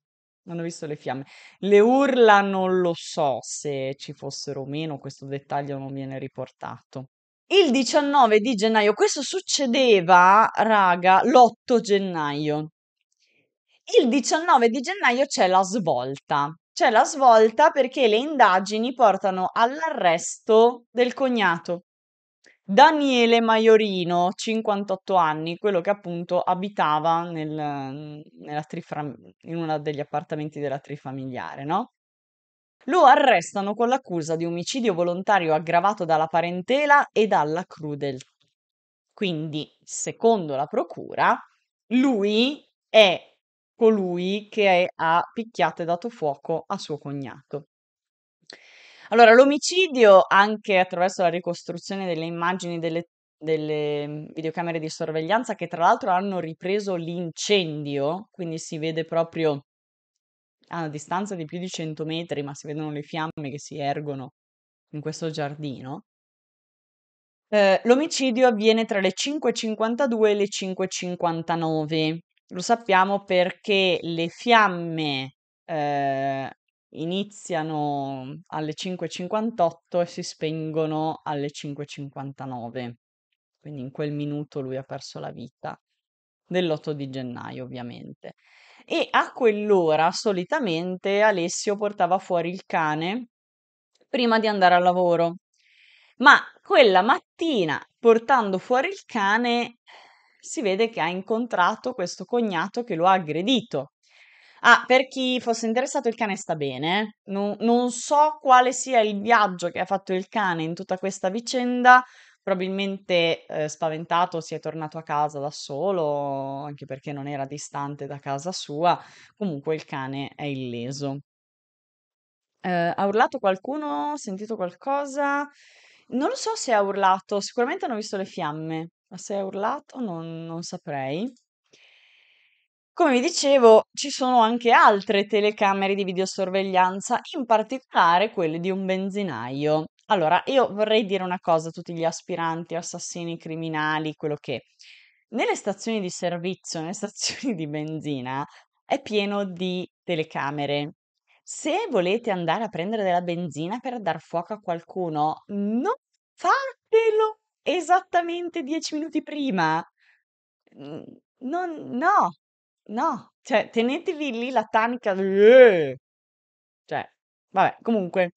Non ho visto le fiamme. Le urla non lo so se ci fossero o meno, questo dettaglio non viene riportato. Il 19 di gennaio, questo succedeva, raga, l'8 gennaio. Il 19 di gennaio c'è la svolta. C'è la svolta perché le indagini portano all'arresto del cognato. Daniele Maiorino, 58 anni, quello che appunto abitava nel, nella trifam- in uno degli appartamenti della trifamiliare, no? Lo arrestano con l'accusa di omicidio volontario aggravato dalla parentela e dalla crudeltà. Quindi, secondo la procura, lui è colui che ha picchiato e dato fuoco a suo cognato. Allora, l'omicidio, anche attraverso la ricostruzione delle immagini delle, delle mm, videocamere di sorveglianza, che tra l'altro hanno ripreso l'incendio, quindi si vede proprio a una distanza di più di 100 metri, ma si vedono le fiamme che si ergono in questo giardino. Eh, l'omicidio avviene tra le 5.52 e le 5.59. Lo sappiamo perché le fiamme eh, iniziano alle 5:58 e si spengono alle 5:59. Quindi in quel minuto lui ha perso la vita dell'8 di gennaio, ovviamente. E a quell'ora solitamente Alessio portava fuori il cane prima di andare al lavoro. Ma quella mattina, portando fuori il cane, si vede che ha incontrato questo cognato che lo ha aggredito Ah, per chi fosse interessato, il cane sta bene. Non, non so quale sia il viaggio che ha fatto il cane in tutta questa vicenda. Probabilmente eh, spaventato si è tornato a casa da solo, anche perché non era distante da casa sua. Comunque il cane è illeso. Eh, ha urlato qualcuno? Sentito qualcosa? Non lo so se ha urlato, sicuramente hanno visto le fiamme, ma se ha urlato non, non saprei. Come vi dicevo, ci sono anche altre telecamere di videosorveglianza, in particolare quelle di un benzinaio. Allora, io vorrei dire una cosa a tutti gli aspiranti, assassini, criminali, quello che è. Nelle stazioni di servizio, nelle stazioni di benzina, è pieno di telecamere. Se volete andare a prendere della benzina per dar fuoco a qualcuno, non fatelo esattamente dieci minuti prima. Non, no, No, cioè tenetevi lì la tanica cioè vabbè, comunque.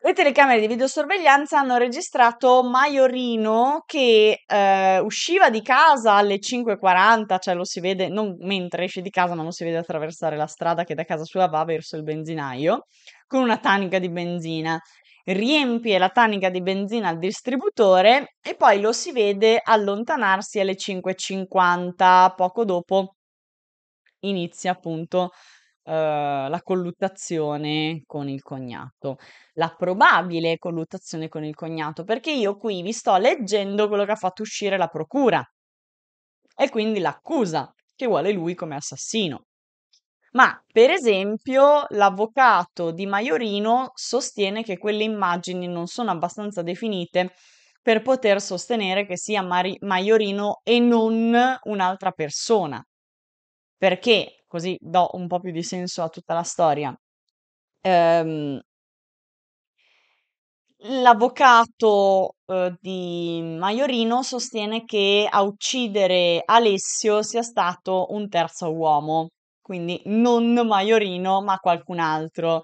Le telecamere di videosorveglianza hanno registrato Maiorino che eh, usciva di casa alle 5.40, cioè lo si vede non mentre esce di casa, ma lo si vede attraversare la strada che da casa sua va verso il benzinaio con una tanica di benzina. Riempie la tanica di benzina al distributore e poi lo si vede allontanarsi alle 5.50, poco dopo inizia appunto uhm, la colluttazione con il cognato, la probabile colluttazione con il cognato, perché io qui vi sto leggendo quello che ha fatto uscire la procura e quindi l'accusa che vuole lui come assassino. Ma, per esempio, l'avvocato di Maiorino sostiene che quelle immagini non sono abbastanza definite per poter sostenere che sia Mari- Maiorino e non un'altra persona perché, così do un po' più di senso a tutta la storia, ehm, l'avvocato eh, di Maiorino sostiene che a uccidere Alessio sia stato un terzo uomo, quindi non Maiorino ma qualcun altro.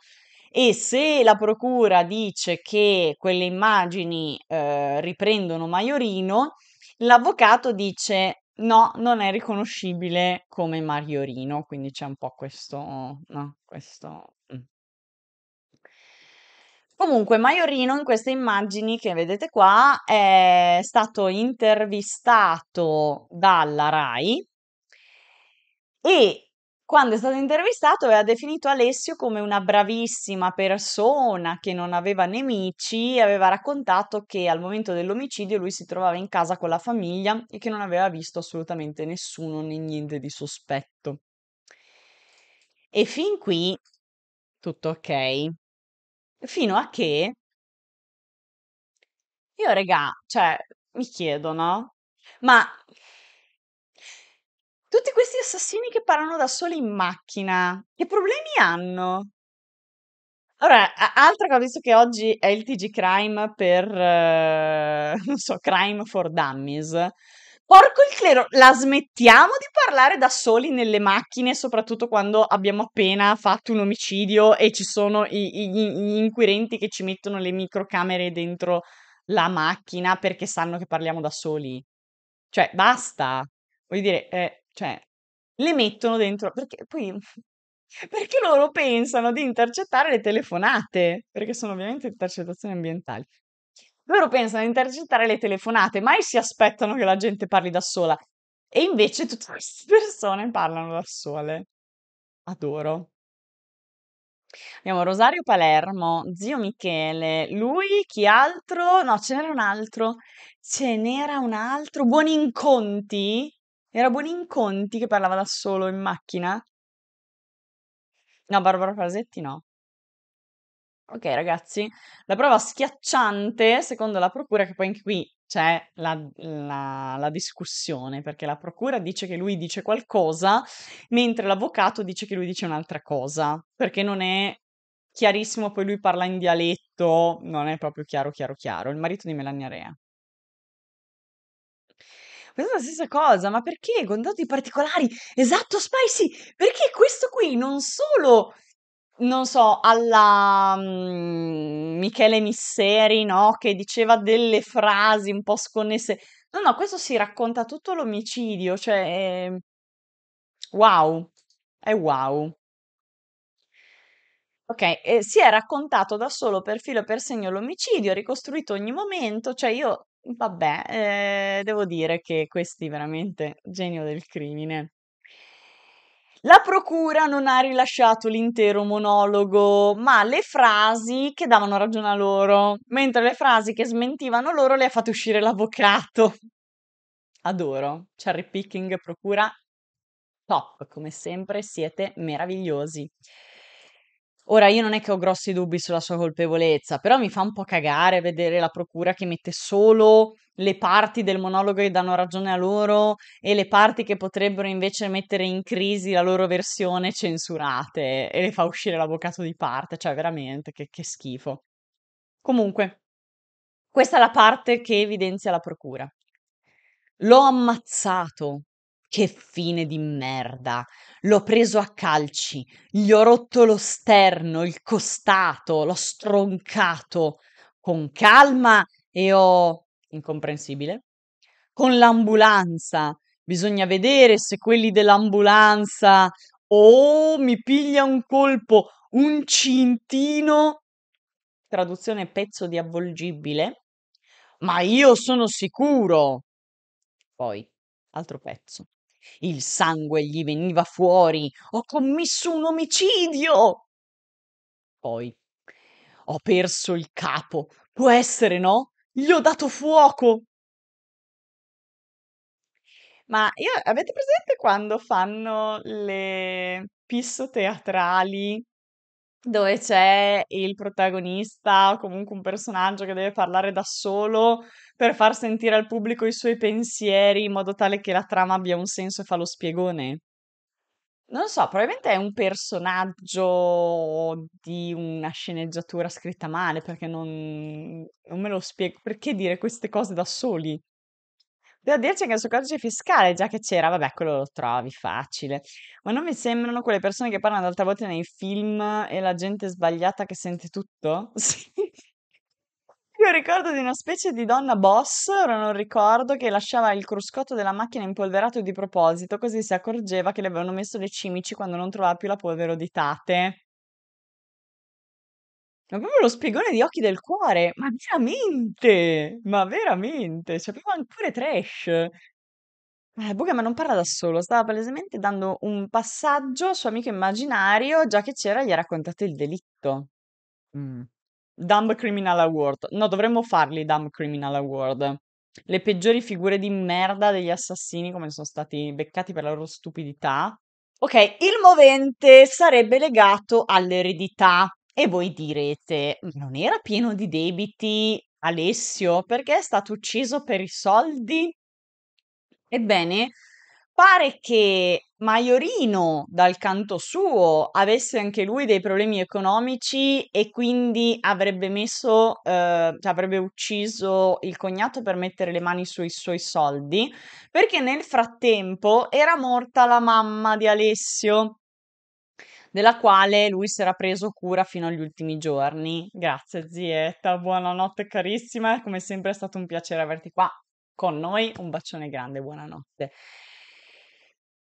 E se la procura dice che quelle immagini eh, riprendono Maiorino, l'avvocato dice No, non è riconoscibile come Mariorino, quindi c'è un po' questo no, questo mm. Comunque, Maiorino in queste immagini che vedete qua è stato intervistato dalla RAI e quando è stato intervistato aveva definito Alessio come una bravissima persona che non aveva nemici e aveva raccontato che al momento dell'omicidio lui si trovava in casa con la famiglia e che non aveva visto assolutamente nessuno né niente di sospetto. E fin qui tutto ok. Fino a che io, regà, cioè, mi chiedo, no? Ma tutti questi assassini che parlano da soli in macchina, che problemi hanno? Allora, altra cosa, visto che oggi è il TG Crime per, eh, non so, Crime for Dummies. Porco il clero, la smettiamo di parlare da soli nelle macchine, soprattutto quando abbiamo appena fatto un omicidio e ci sono gli inquirenti che ci mettono le microcamere dentro la macchina perché sanno che parliamo da soli. Cioè, basta. Voglio dire, eh, cioè, le mettono dentro perché poi perché loro pensano di intercettare le telefonate, perché sono ovviamente intercettazioni ambientali. Loro pensano di intercettare le telefonate, mai si aspettano che la gente parli da sola. E invece tutte queste persone parlano da sole. Adoro. Abbiamo Rosario Palermo, zio Michele, lui, chi altro? No, ce n'era un altro. Ce n'era un altro. Buoni inconti? Era Buoninconti che parlava da solo in macchina? No, Barbara Frasetti no. Ok, ragazzi, la prova schiacciante, secondo la procura, che poi anche qui c'è la, la, la, discussione, perché la procura dice che lui dice qualcosa, mentre l'avvocato dice che lui dice un'altra cosa, perché non è chiarissimo, poi lui parla in dialetto, non è proprio chiaro, chiaro, chiaro. Il marito di Melania Rea questa è la stessa cosa, ma perché con doti particolari? Esatto, Spicy, perché questo qui non solo non so, alla um, mhmm, Michele Misseri, no? Che diceva delle frasi un po' sconnesse. No, no, questo si racconta tutto l'omicidio, cioè... È... Ehm, wow, è wow. Ok, eh, si è raccontato da solo per filo e per segno l'omicidio, ha ricostruito ogni momento, cioè io Vabbè, ehm, devo dire che questi veramente genio del crimine. La procura non ha rilasciato l'intero monologo, ma le frasi che davano ragione a loro, mentre le frasi che smentivano loro le ha fatte uscire l'avvocato. Adoro. Cherry picking procura top, come sempre siete meravigliosi. Ora, io non è che ho grossi dubbi sulla sua colpevolezza, però mi fa un po' cagare vedere la procura che mette solo le parti del monologo che danno ragione a loro e le parti che potrebbero invece mettere in crisi la loro versione censurate e le fa uscire l'avvocato di parte, cioè veramente che, che schifo. Comunque, questa è la parte che evidenzia la procura. L'ho ammazzato, che fine di merda. L'ho preso a calci, gli ho rotto lo sterno, il costato, l'ho stroncato. Con calma e ho... incomprensibile. Con l'ambulanza. Bisogna vedere se quelli dell'ambulanza... Oh, mi piglia un colpo, un cintino. Traduzione pezzo di avvolgibile. Ma io sono sicuro. Poi, altro pezzo il sangue gli veniva fuori ho commesso un omicidio poi ho perso il capo può essere no gli ho dato fuoco ma io avete presente quando fanno le pisso teatrali dove c'è il protagonista o comunque un personaggio che deve parlare da solo per far sentire al pubblico i suoi pensieri in modo tale che la trama abbia un senso e fa lo spiegone. Non so, probabilmente è un personaggio di una sceneggiatura scritta male, perché non, non me lo spiego. Perché dire queste cose da soli? Devo dirci anche sul codice fiscale, già che c'era, vabbè, quello lo trovi facile. Ma non mi sembrano quelle persone che parlano ad alta voce nei film e la gente sbagliata che sente tutto? Sì. Io ricordo di una specie di donna boss, ora non ricordo, che lasciava il cruscotto della macchina impolverato di proposito, così si accorgeva che le avevano messo le cimici quando non trovava più la polvere o di tate. Ma proprio lo spiegone di Occhi del cuore, ma veramente! Ma veramente! Cioè proprio anche pure trash. Eh, ma non parla da solo, stava palesemente dando un passaggio al suo amico immaginario, già che c'era gli ha raccontato il delitto. Mh. Dumb Criminal Award. No, dovremmo farli Dumb Criminal Award. Le peggiori figure di merda degli assassini come sono stati beccati per la loro stupidità. Ok, il movente sarebbe legato all'eredità. E voi direte: "Non era pieno di debiti Alessio? Perché è stato ucciso per i soldi?" Ebbene, pare che Maiorino, dal canto suo, avesse anche lui dei problemi economici e quindi avrebbe messo, ehm, avrebbe ucciso il cognato per mettere le mani sui suoi soldi, perché nel frattempo era morta la mamma di Alessio della quale lui si era preso cura fino agli ultimi giorni. Grazie zietta, buonanotte carissima, come sempre è stato un piacere averti qua con noi, un bacione grande, buonanotte.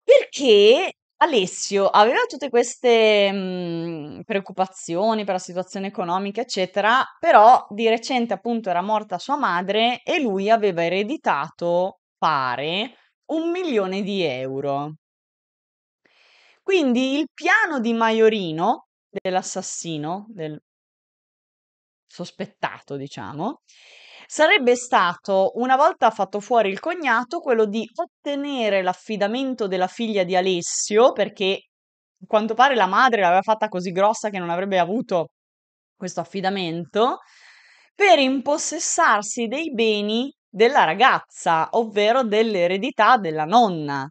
Perché Alessio aveva tutte queste mh, mhmm, preoccupazioni per la situazione economica, eccetera, però di recente appunto era morta sua madre e lui aveva ereditato, pare, un milione di euro. Quindi il piano di Maiorino, dell'assassino, del sospettato, diciamo, sarebbe stato, una volta fatto fuori il cognato, quello di ottenere l'affidamento della figlia di Alessio, perché a quanto pare la madre l'aveva fatta così grossa che non avrebbe avuto questo affidamento, per impossessarsi dei beni della ragazza, ovvero dell'eredità della nonna.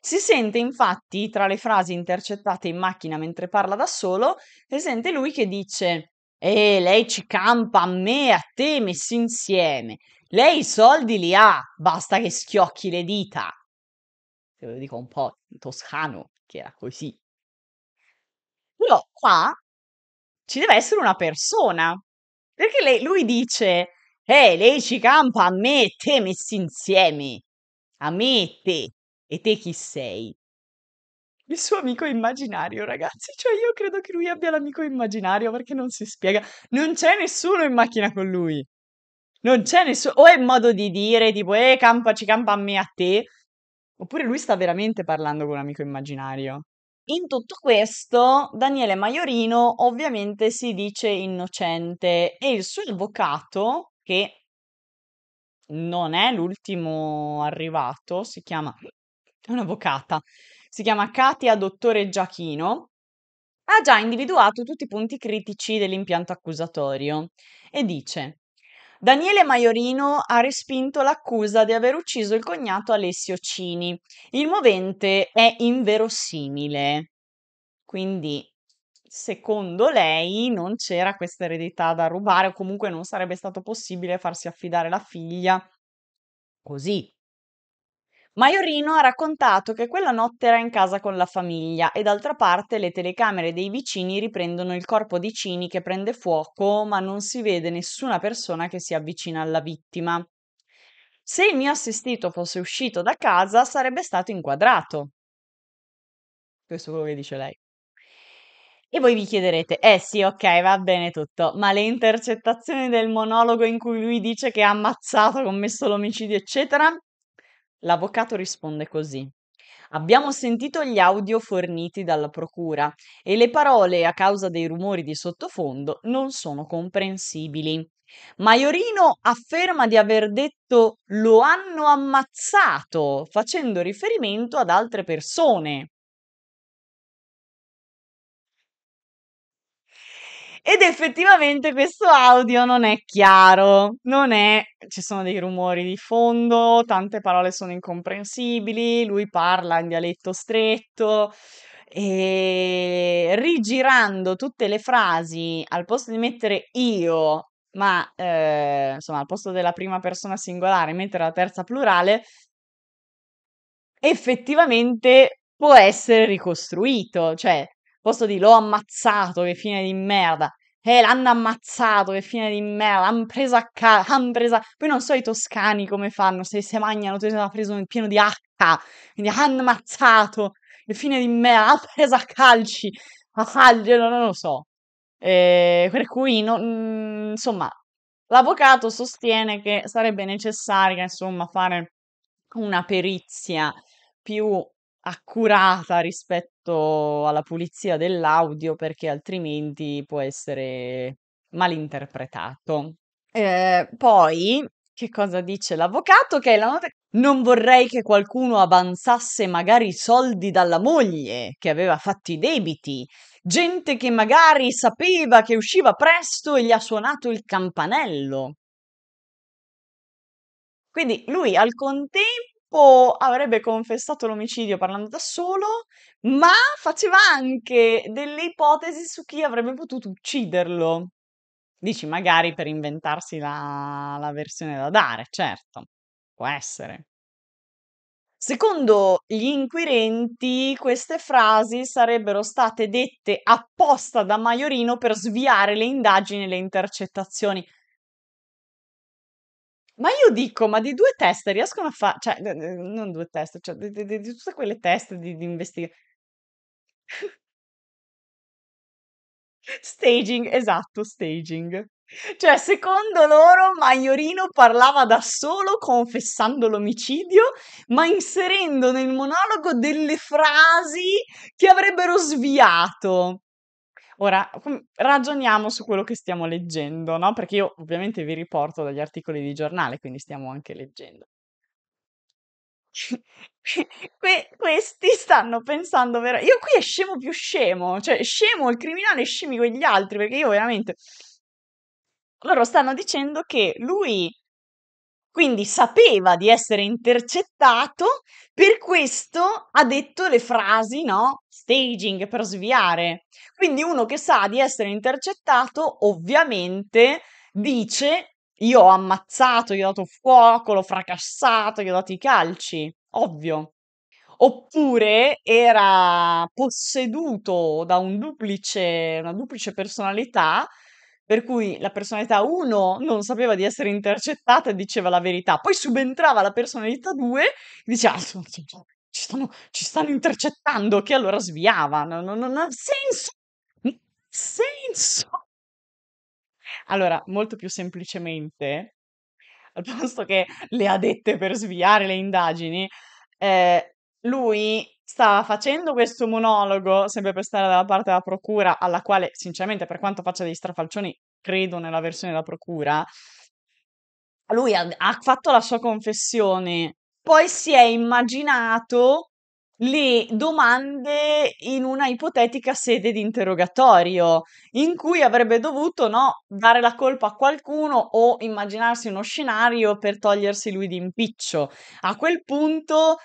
Si sente infatti, tra le frasi intercettate in macchina mentre parla da solo, si sente lui che dice «E eh, lei ci campa a me e a te messi insieme, lei i soldi li ha, basta che schiocchi le dita». Se ve lo dico un po' in toscano, che era così. Però qua ci deve essere una persona, perché lei, lui dice «Eh, lei ci campa a me e te messi insieme, a me e te». E te chi sei? Il suo amico immaginario, ragazzi, cioè io credo che lui abbia l'amico immaginario perché non si spiega. Non c'è nessuno in macchina con lui. Non c'è nessuno. O è modo di dire tipo, eh, campaci, campa a me, a te. Oppure lui sta veramente parlando con un amico immaginario. In tutto questo, Daniele Maiorino ovviamente si dice innocente e il suo avvocato, che non è l'ultimo arrivato, si chiama è un'avvocata. Si chiama Katia Dottore Giachino. Ha già individuato tutti i punti critici dell'impianto accusatorio e dice: Daniele Maiorino ha respinto l'accusa di aver ucciso il cognato Alessio Cini. Il movente è inverosimile. Quindi, secondo lei, non c'era questa eredità da rubare o comunque non sarebbe stato possibile farsi affidare la figlia così. Maiorino ha raccontato che quella notte era in casa con la famiglia e d'altra parte le telecamere dei vicini riprendono il corpo di Cini che prende fuoco, ma non si vede nessuna persona che si avvicina alla vittima. Se il mio assistito fosse uscito da casa sarebbe stato inquadrato. Questo è quello che dice lei. E voi vi chiederete, eh sì, ok, va bene tutto, ma le intercettazioni del monologo in cui lui dice che ha ammazzato, commesso l'omicidio, eccetera? L'avvocato risponde così. Abbiamo sentito gli audio forniti dalla Procura e le parole, a causa dei rumori di sottofondo, non sono comprensibili. Maiorino afferma di aver detto lo hanno ammazzato, facendo riferimento ad altre persone. Ed effettivamente questo audio non è chiaro, non è, ci sono dei rumori di fondo, tante parole sono incomprensibili, lui parla in dialetto stretto e rigirando tutte le frasi al posto di mettere io, ma eh, insomma al posto della prima persona singolare mettere la terza plurale, effettivamente può essere ricostruito, cioè posto di l'ho ammazzato, che fine di merda, eh, l'hanno ammazzato, che fine di me, l'hanno preso a casa, l'hanno presa... Poi non so i toscani come fanno, se si mangiano, tu l'hanno preso nel pieno di H, quindi hanno ammazzato, che fine di me, l'hanno presa a calci, a calci, non lo so. Eh, per cui, no, mh, mm, insomma, l'avvocato sostiene che sarebbe necessario, insomma, fare una perizia più accurata rispetto alla pulizia dell'audio perché altrimenti può essere malinterpretato. Eh, poi, che cosa dice l'avvocato? Che la nota... non vorrei che qualcuno avanzasse magari soldi dalla moglie che aveva fatto i debiti, gente che magari sapeva che usciva presto e gli ha suonato il campanello. Quindi lui al contempo Poe avrebbe confessato l'omicidio parlando da solo, ma faceva anche delle ipotesi su chi avrebbe potuto ucciderlo. Dici, magari per inventarsi la la versione da dare, certo, può essere. Secondo gli inquirenti, queste frasi sarebbero state dette apposta da Maiorino per sviare le indagini e le intercettazioni. Ma io dico, ma di due teste riescono a fare, cioè, non due teste, cioè di di di di tutte quelle teste di di investiga Staging, esatto, staging. Cioè, secondo loro Maiorino parlava da solo confessando l'omicidio, ma inserendo nel monologo delle frasi che avrebbero sviato. Ora, ragioniamo su quello che stiamo leggendo, no? Perché io ovviamente vi riporto dagli articoli di giornale, quindi stiamo anche leggendo. Que- questi stanno pensando vero? io qui è scemo più scemo cioè scemo il criminale scemi quegli altri perché io veramente loro stanno dicendo che lui quindi sapeva di essere intercettato per questo ha detto le frasi no staging per sviare. Quindi uno che sa di essere intercettato ovviamente dice io ho ammazzato, gli ho dato fuoco, l'ho fracassato, gli ho dato i calci, ovvio. Oppure era posseduto da un duplice, una duplice personalità per cui la personalità 1 non sapeva di essere intercettata e diceva la verità, poi subentrava la personalità 2 e diceva ah, cioè, cioè, ci stanno, ci stanno intercettando, che allora sviava, non, non, non ha senso, senso. Allora, molto più semplicemente, al posto che le ha dette per sviare le indagini, eh, lui stava facendo questo monologo, sempre per stare dalla parte della procura, alla quale, sinceramente, per quanto faccia dei strafalcioni, credo nella versione della procura, lui ha, ha fatto la sua confessione poi si è immaginato le domande in una ipotetica sede di interrogatorio in cui avrebbe dovuto no, dare la colpa a qualcuno o immaginarsi uno scenario per togliersi lui di impiccio. A quel punto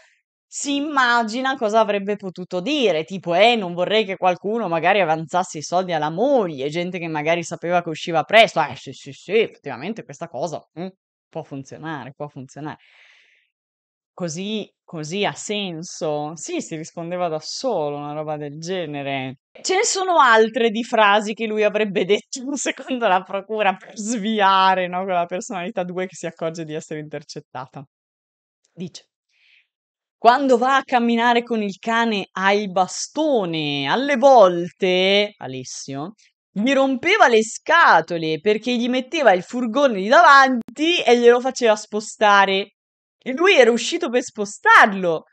si immagina cosa avrebbe potuto dire, tipo eh non vorrei che qualcuno magari avanzasse i soldi alla moglie, gente che magari sapeva che usciva presto, eh sì sì sì, effettivamente questa cosa mm, può funzionare, può funzionare così, così ha senso? Sì, si rispondeva da solo, una roba del genere. Ce ne sono altre di frasi che lui avrebbe detto, secondo la procura, per sviare no, quella personalità 2 che si accorge di essere intercettata. Dice. Quando va a camminare con il cane al bastone, alle volte, Alessio, gli rompeva le scatole perché gli metteva il furgone di davanti e glielo faceva spostare e lui era uscito per spostarlo.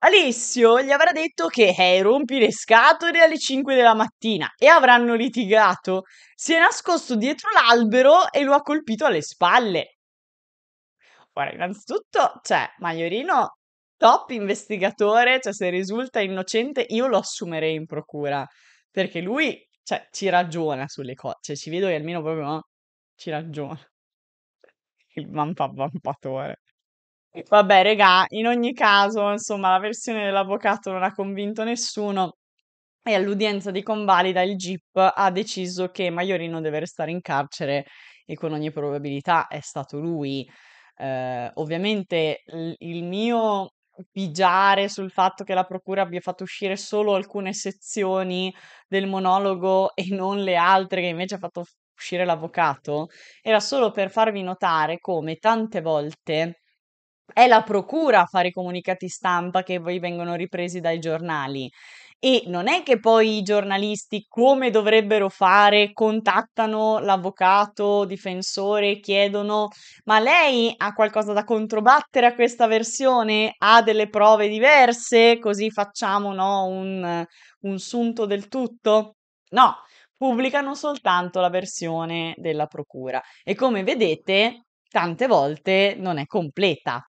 Alessio gli avrà detto che eh, rompi le scatole alle 5 della mattina e avranno litigato. Si è nascosto dietro l'albero e lo ha colpito alle spalle. Ora, innanzitutto, cioè, Maiorino, top investigatore, cioè se risulta innocente io lo assumerei in procura, perché lui, cioè, ci ragiona sulle cose, cioè, ci vedo che almeno proprio no? ci ragiona. Il vampa vampatore. Vabbè, regà, in ogni caso, insomma, la versione dell'avvocato non ha convinto nessuno e all'udienza di convalida il GIP ha deciso che Maiorino deve restare in carcere e con ogni probabilità è stato lui. Eh, ovviamente l- il mio pigiare sul fatto che la procura abbia fatto uscire solo alcune sezioni del monologo e non le altre che invece ha fatto uscire l'avvocato, era solo per farvi notare come tante volte è la procura a fare i comunicati stampa che poi vengono ripresi dai giornali. E non è che poi i giornalisti, come dovrebbero fare, contattano l'avvocato, difensore, chiedono: ma lei ha qualcosa da controbattere a questa versione? Ha delle prove diverse? Così facciamo no, un, un sunto del tutto? No, pubblicano soltanto la versione della procura. E come vedete, tante volte non è completa.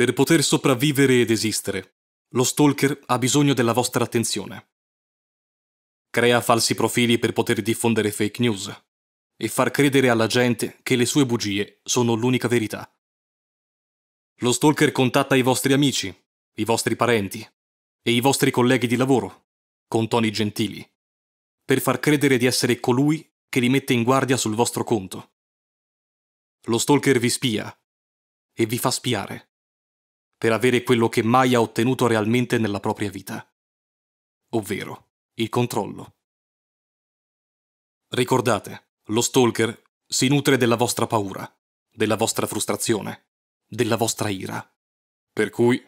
Per poter sopravvivere ed esistere, lo stalker ha bisogno della vostra attenzione. Crea falsi profili per poter diffondere fake news e far credere alla gente che le sue bugie sono l'unica verità. Lo stalker contatta i vostri amici, i vostri parenti e i vostri colleghi di lavoro, con toni gentili, per far credere di essere colui che li mette in guardia sul vostro conto. Lo stalker vi spia e vi fa spiare per avere quello che mai ha ottenuto realmente nella propria vita, ovvero il controllo. Ricordate, lo stalker si nutre della vostra paura, della vostra frustrazione, della vostra ira. Per cui,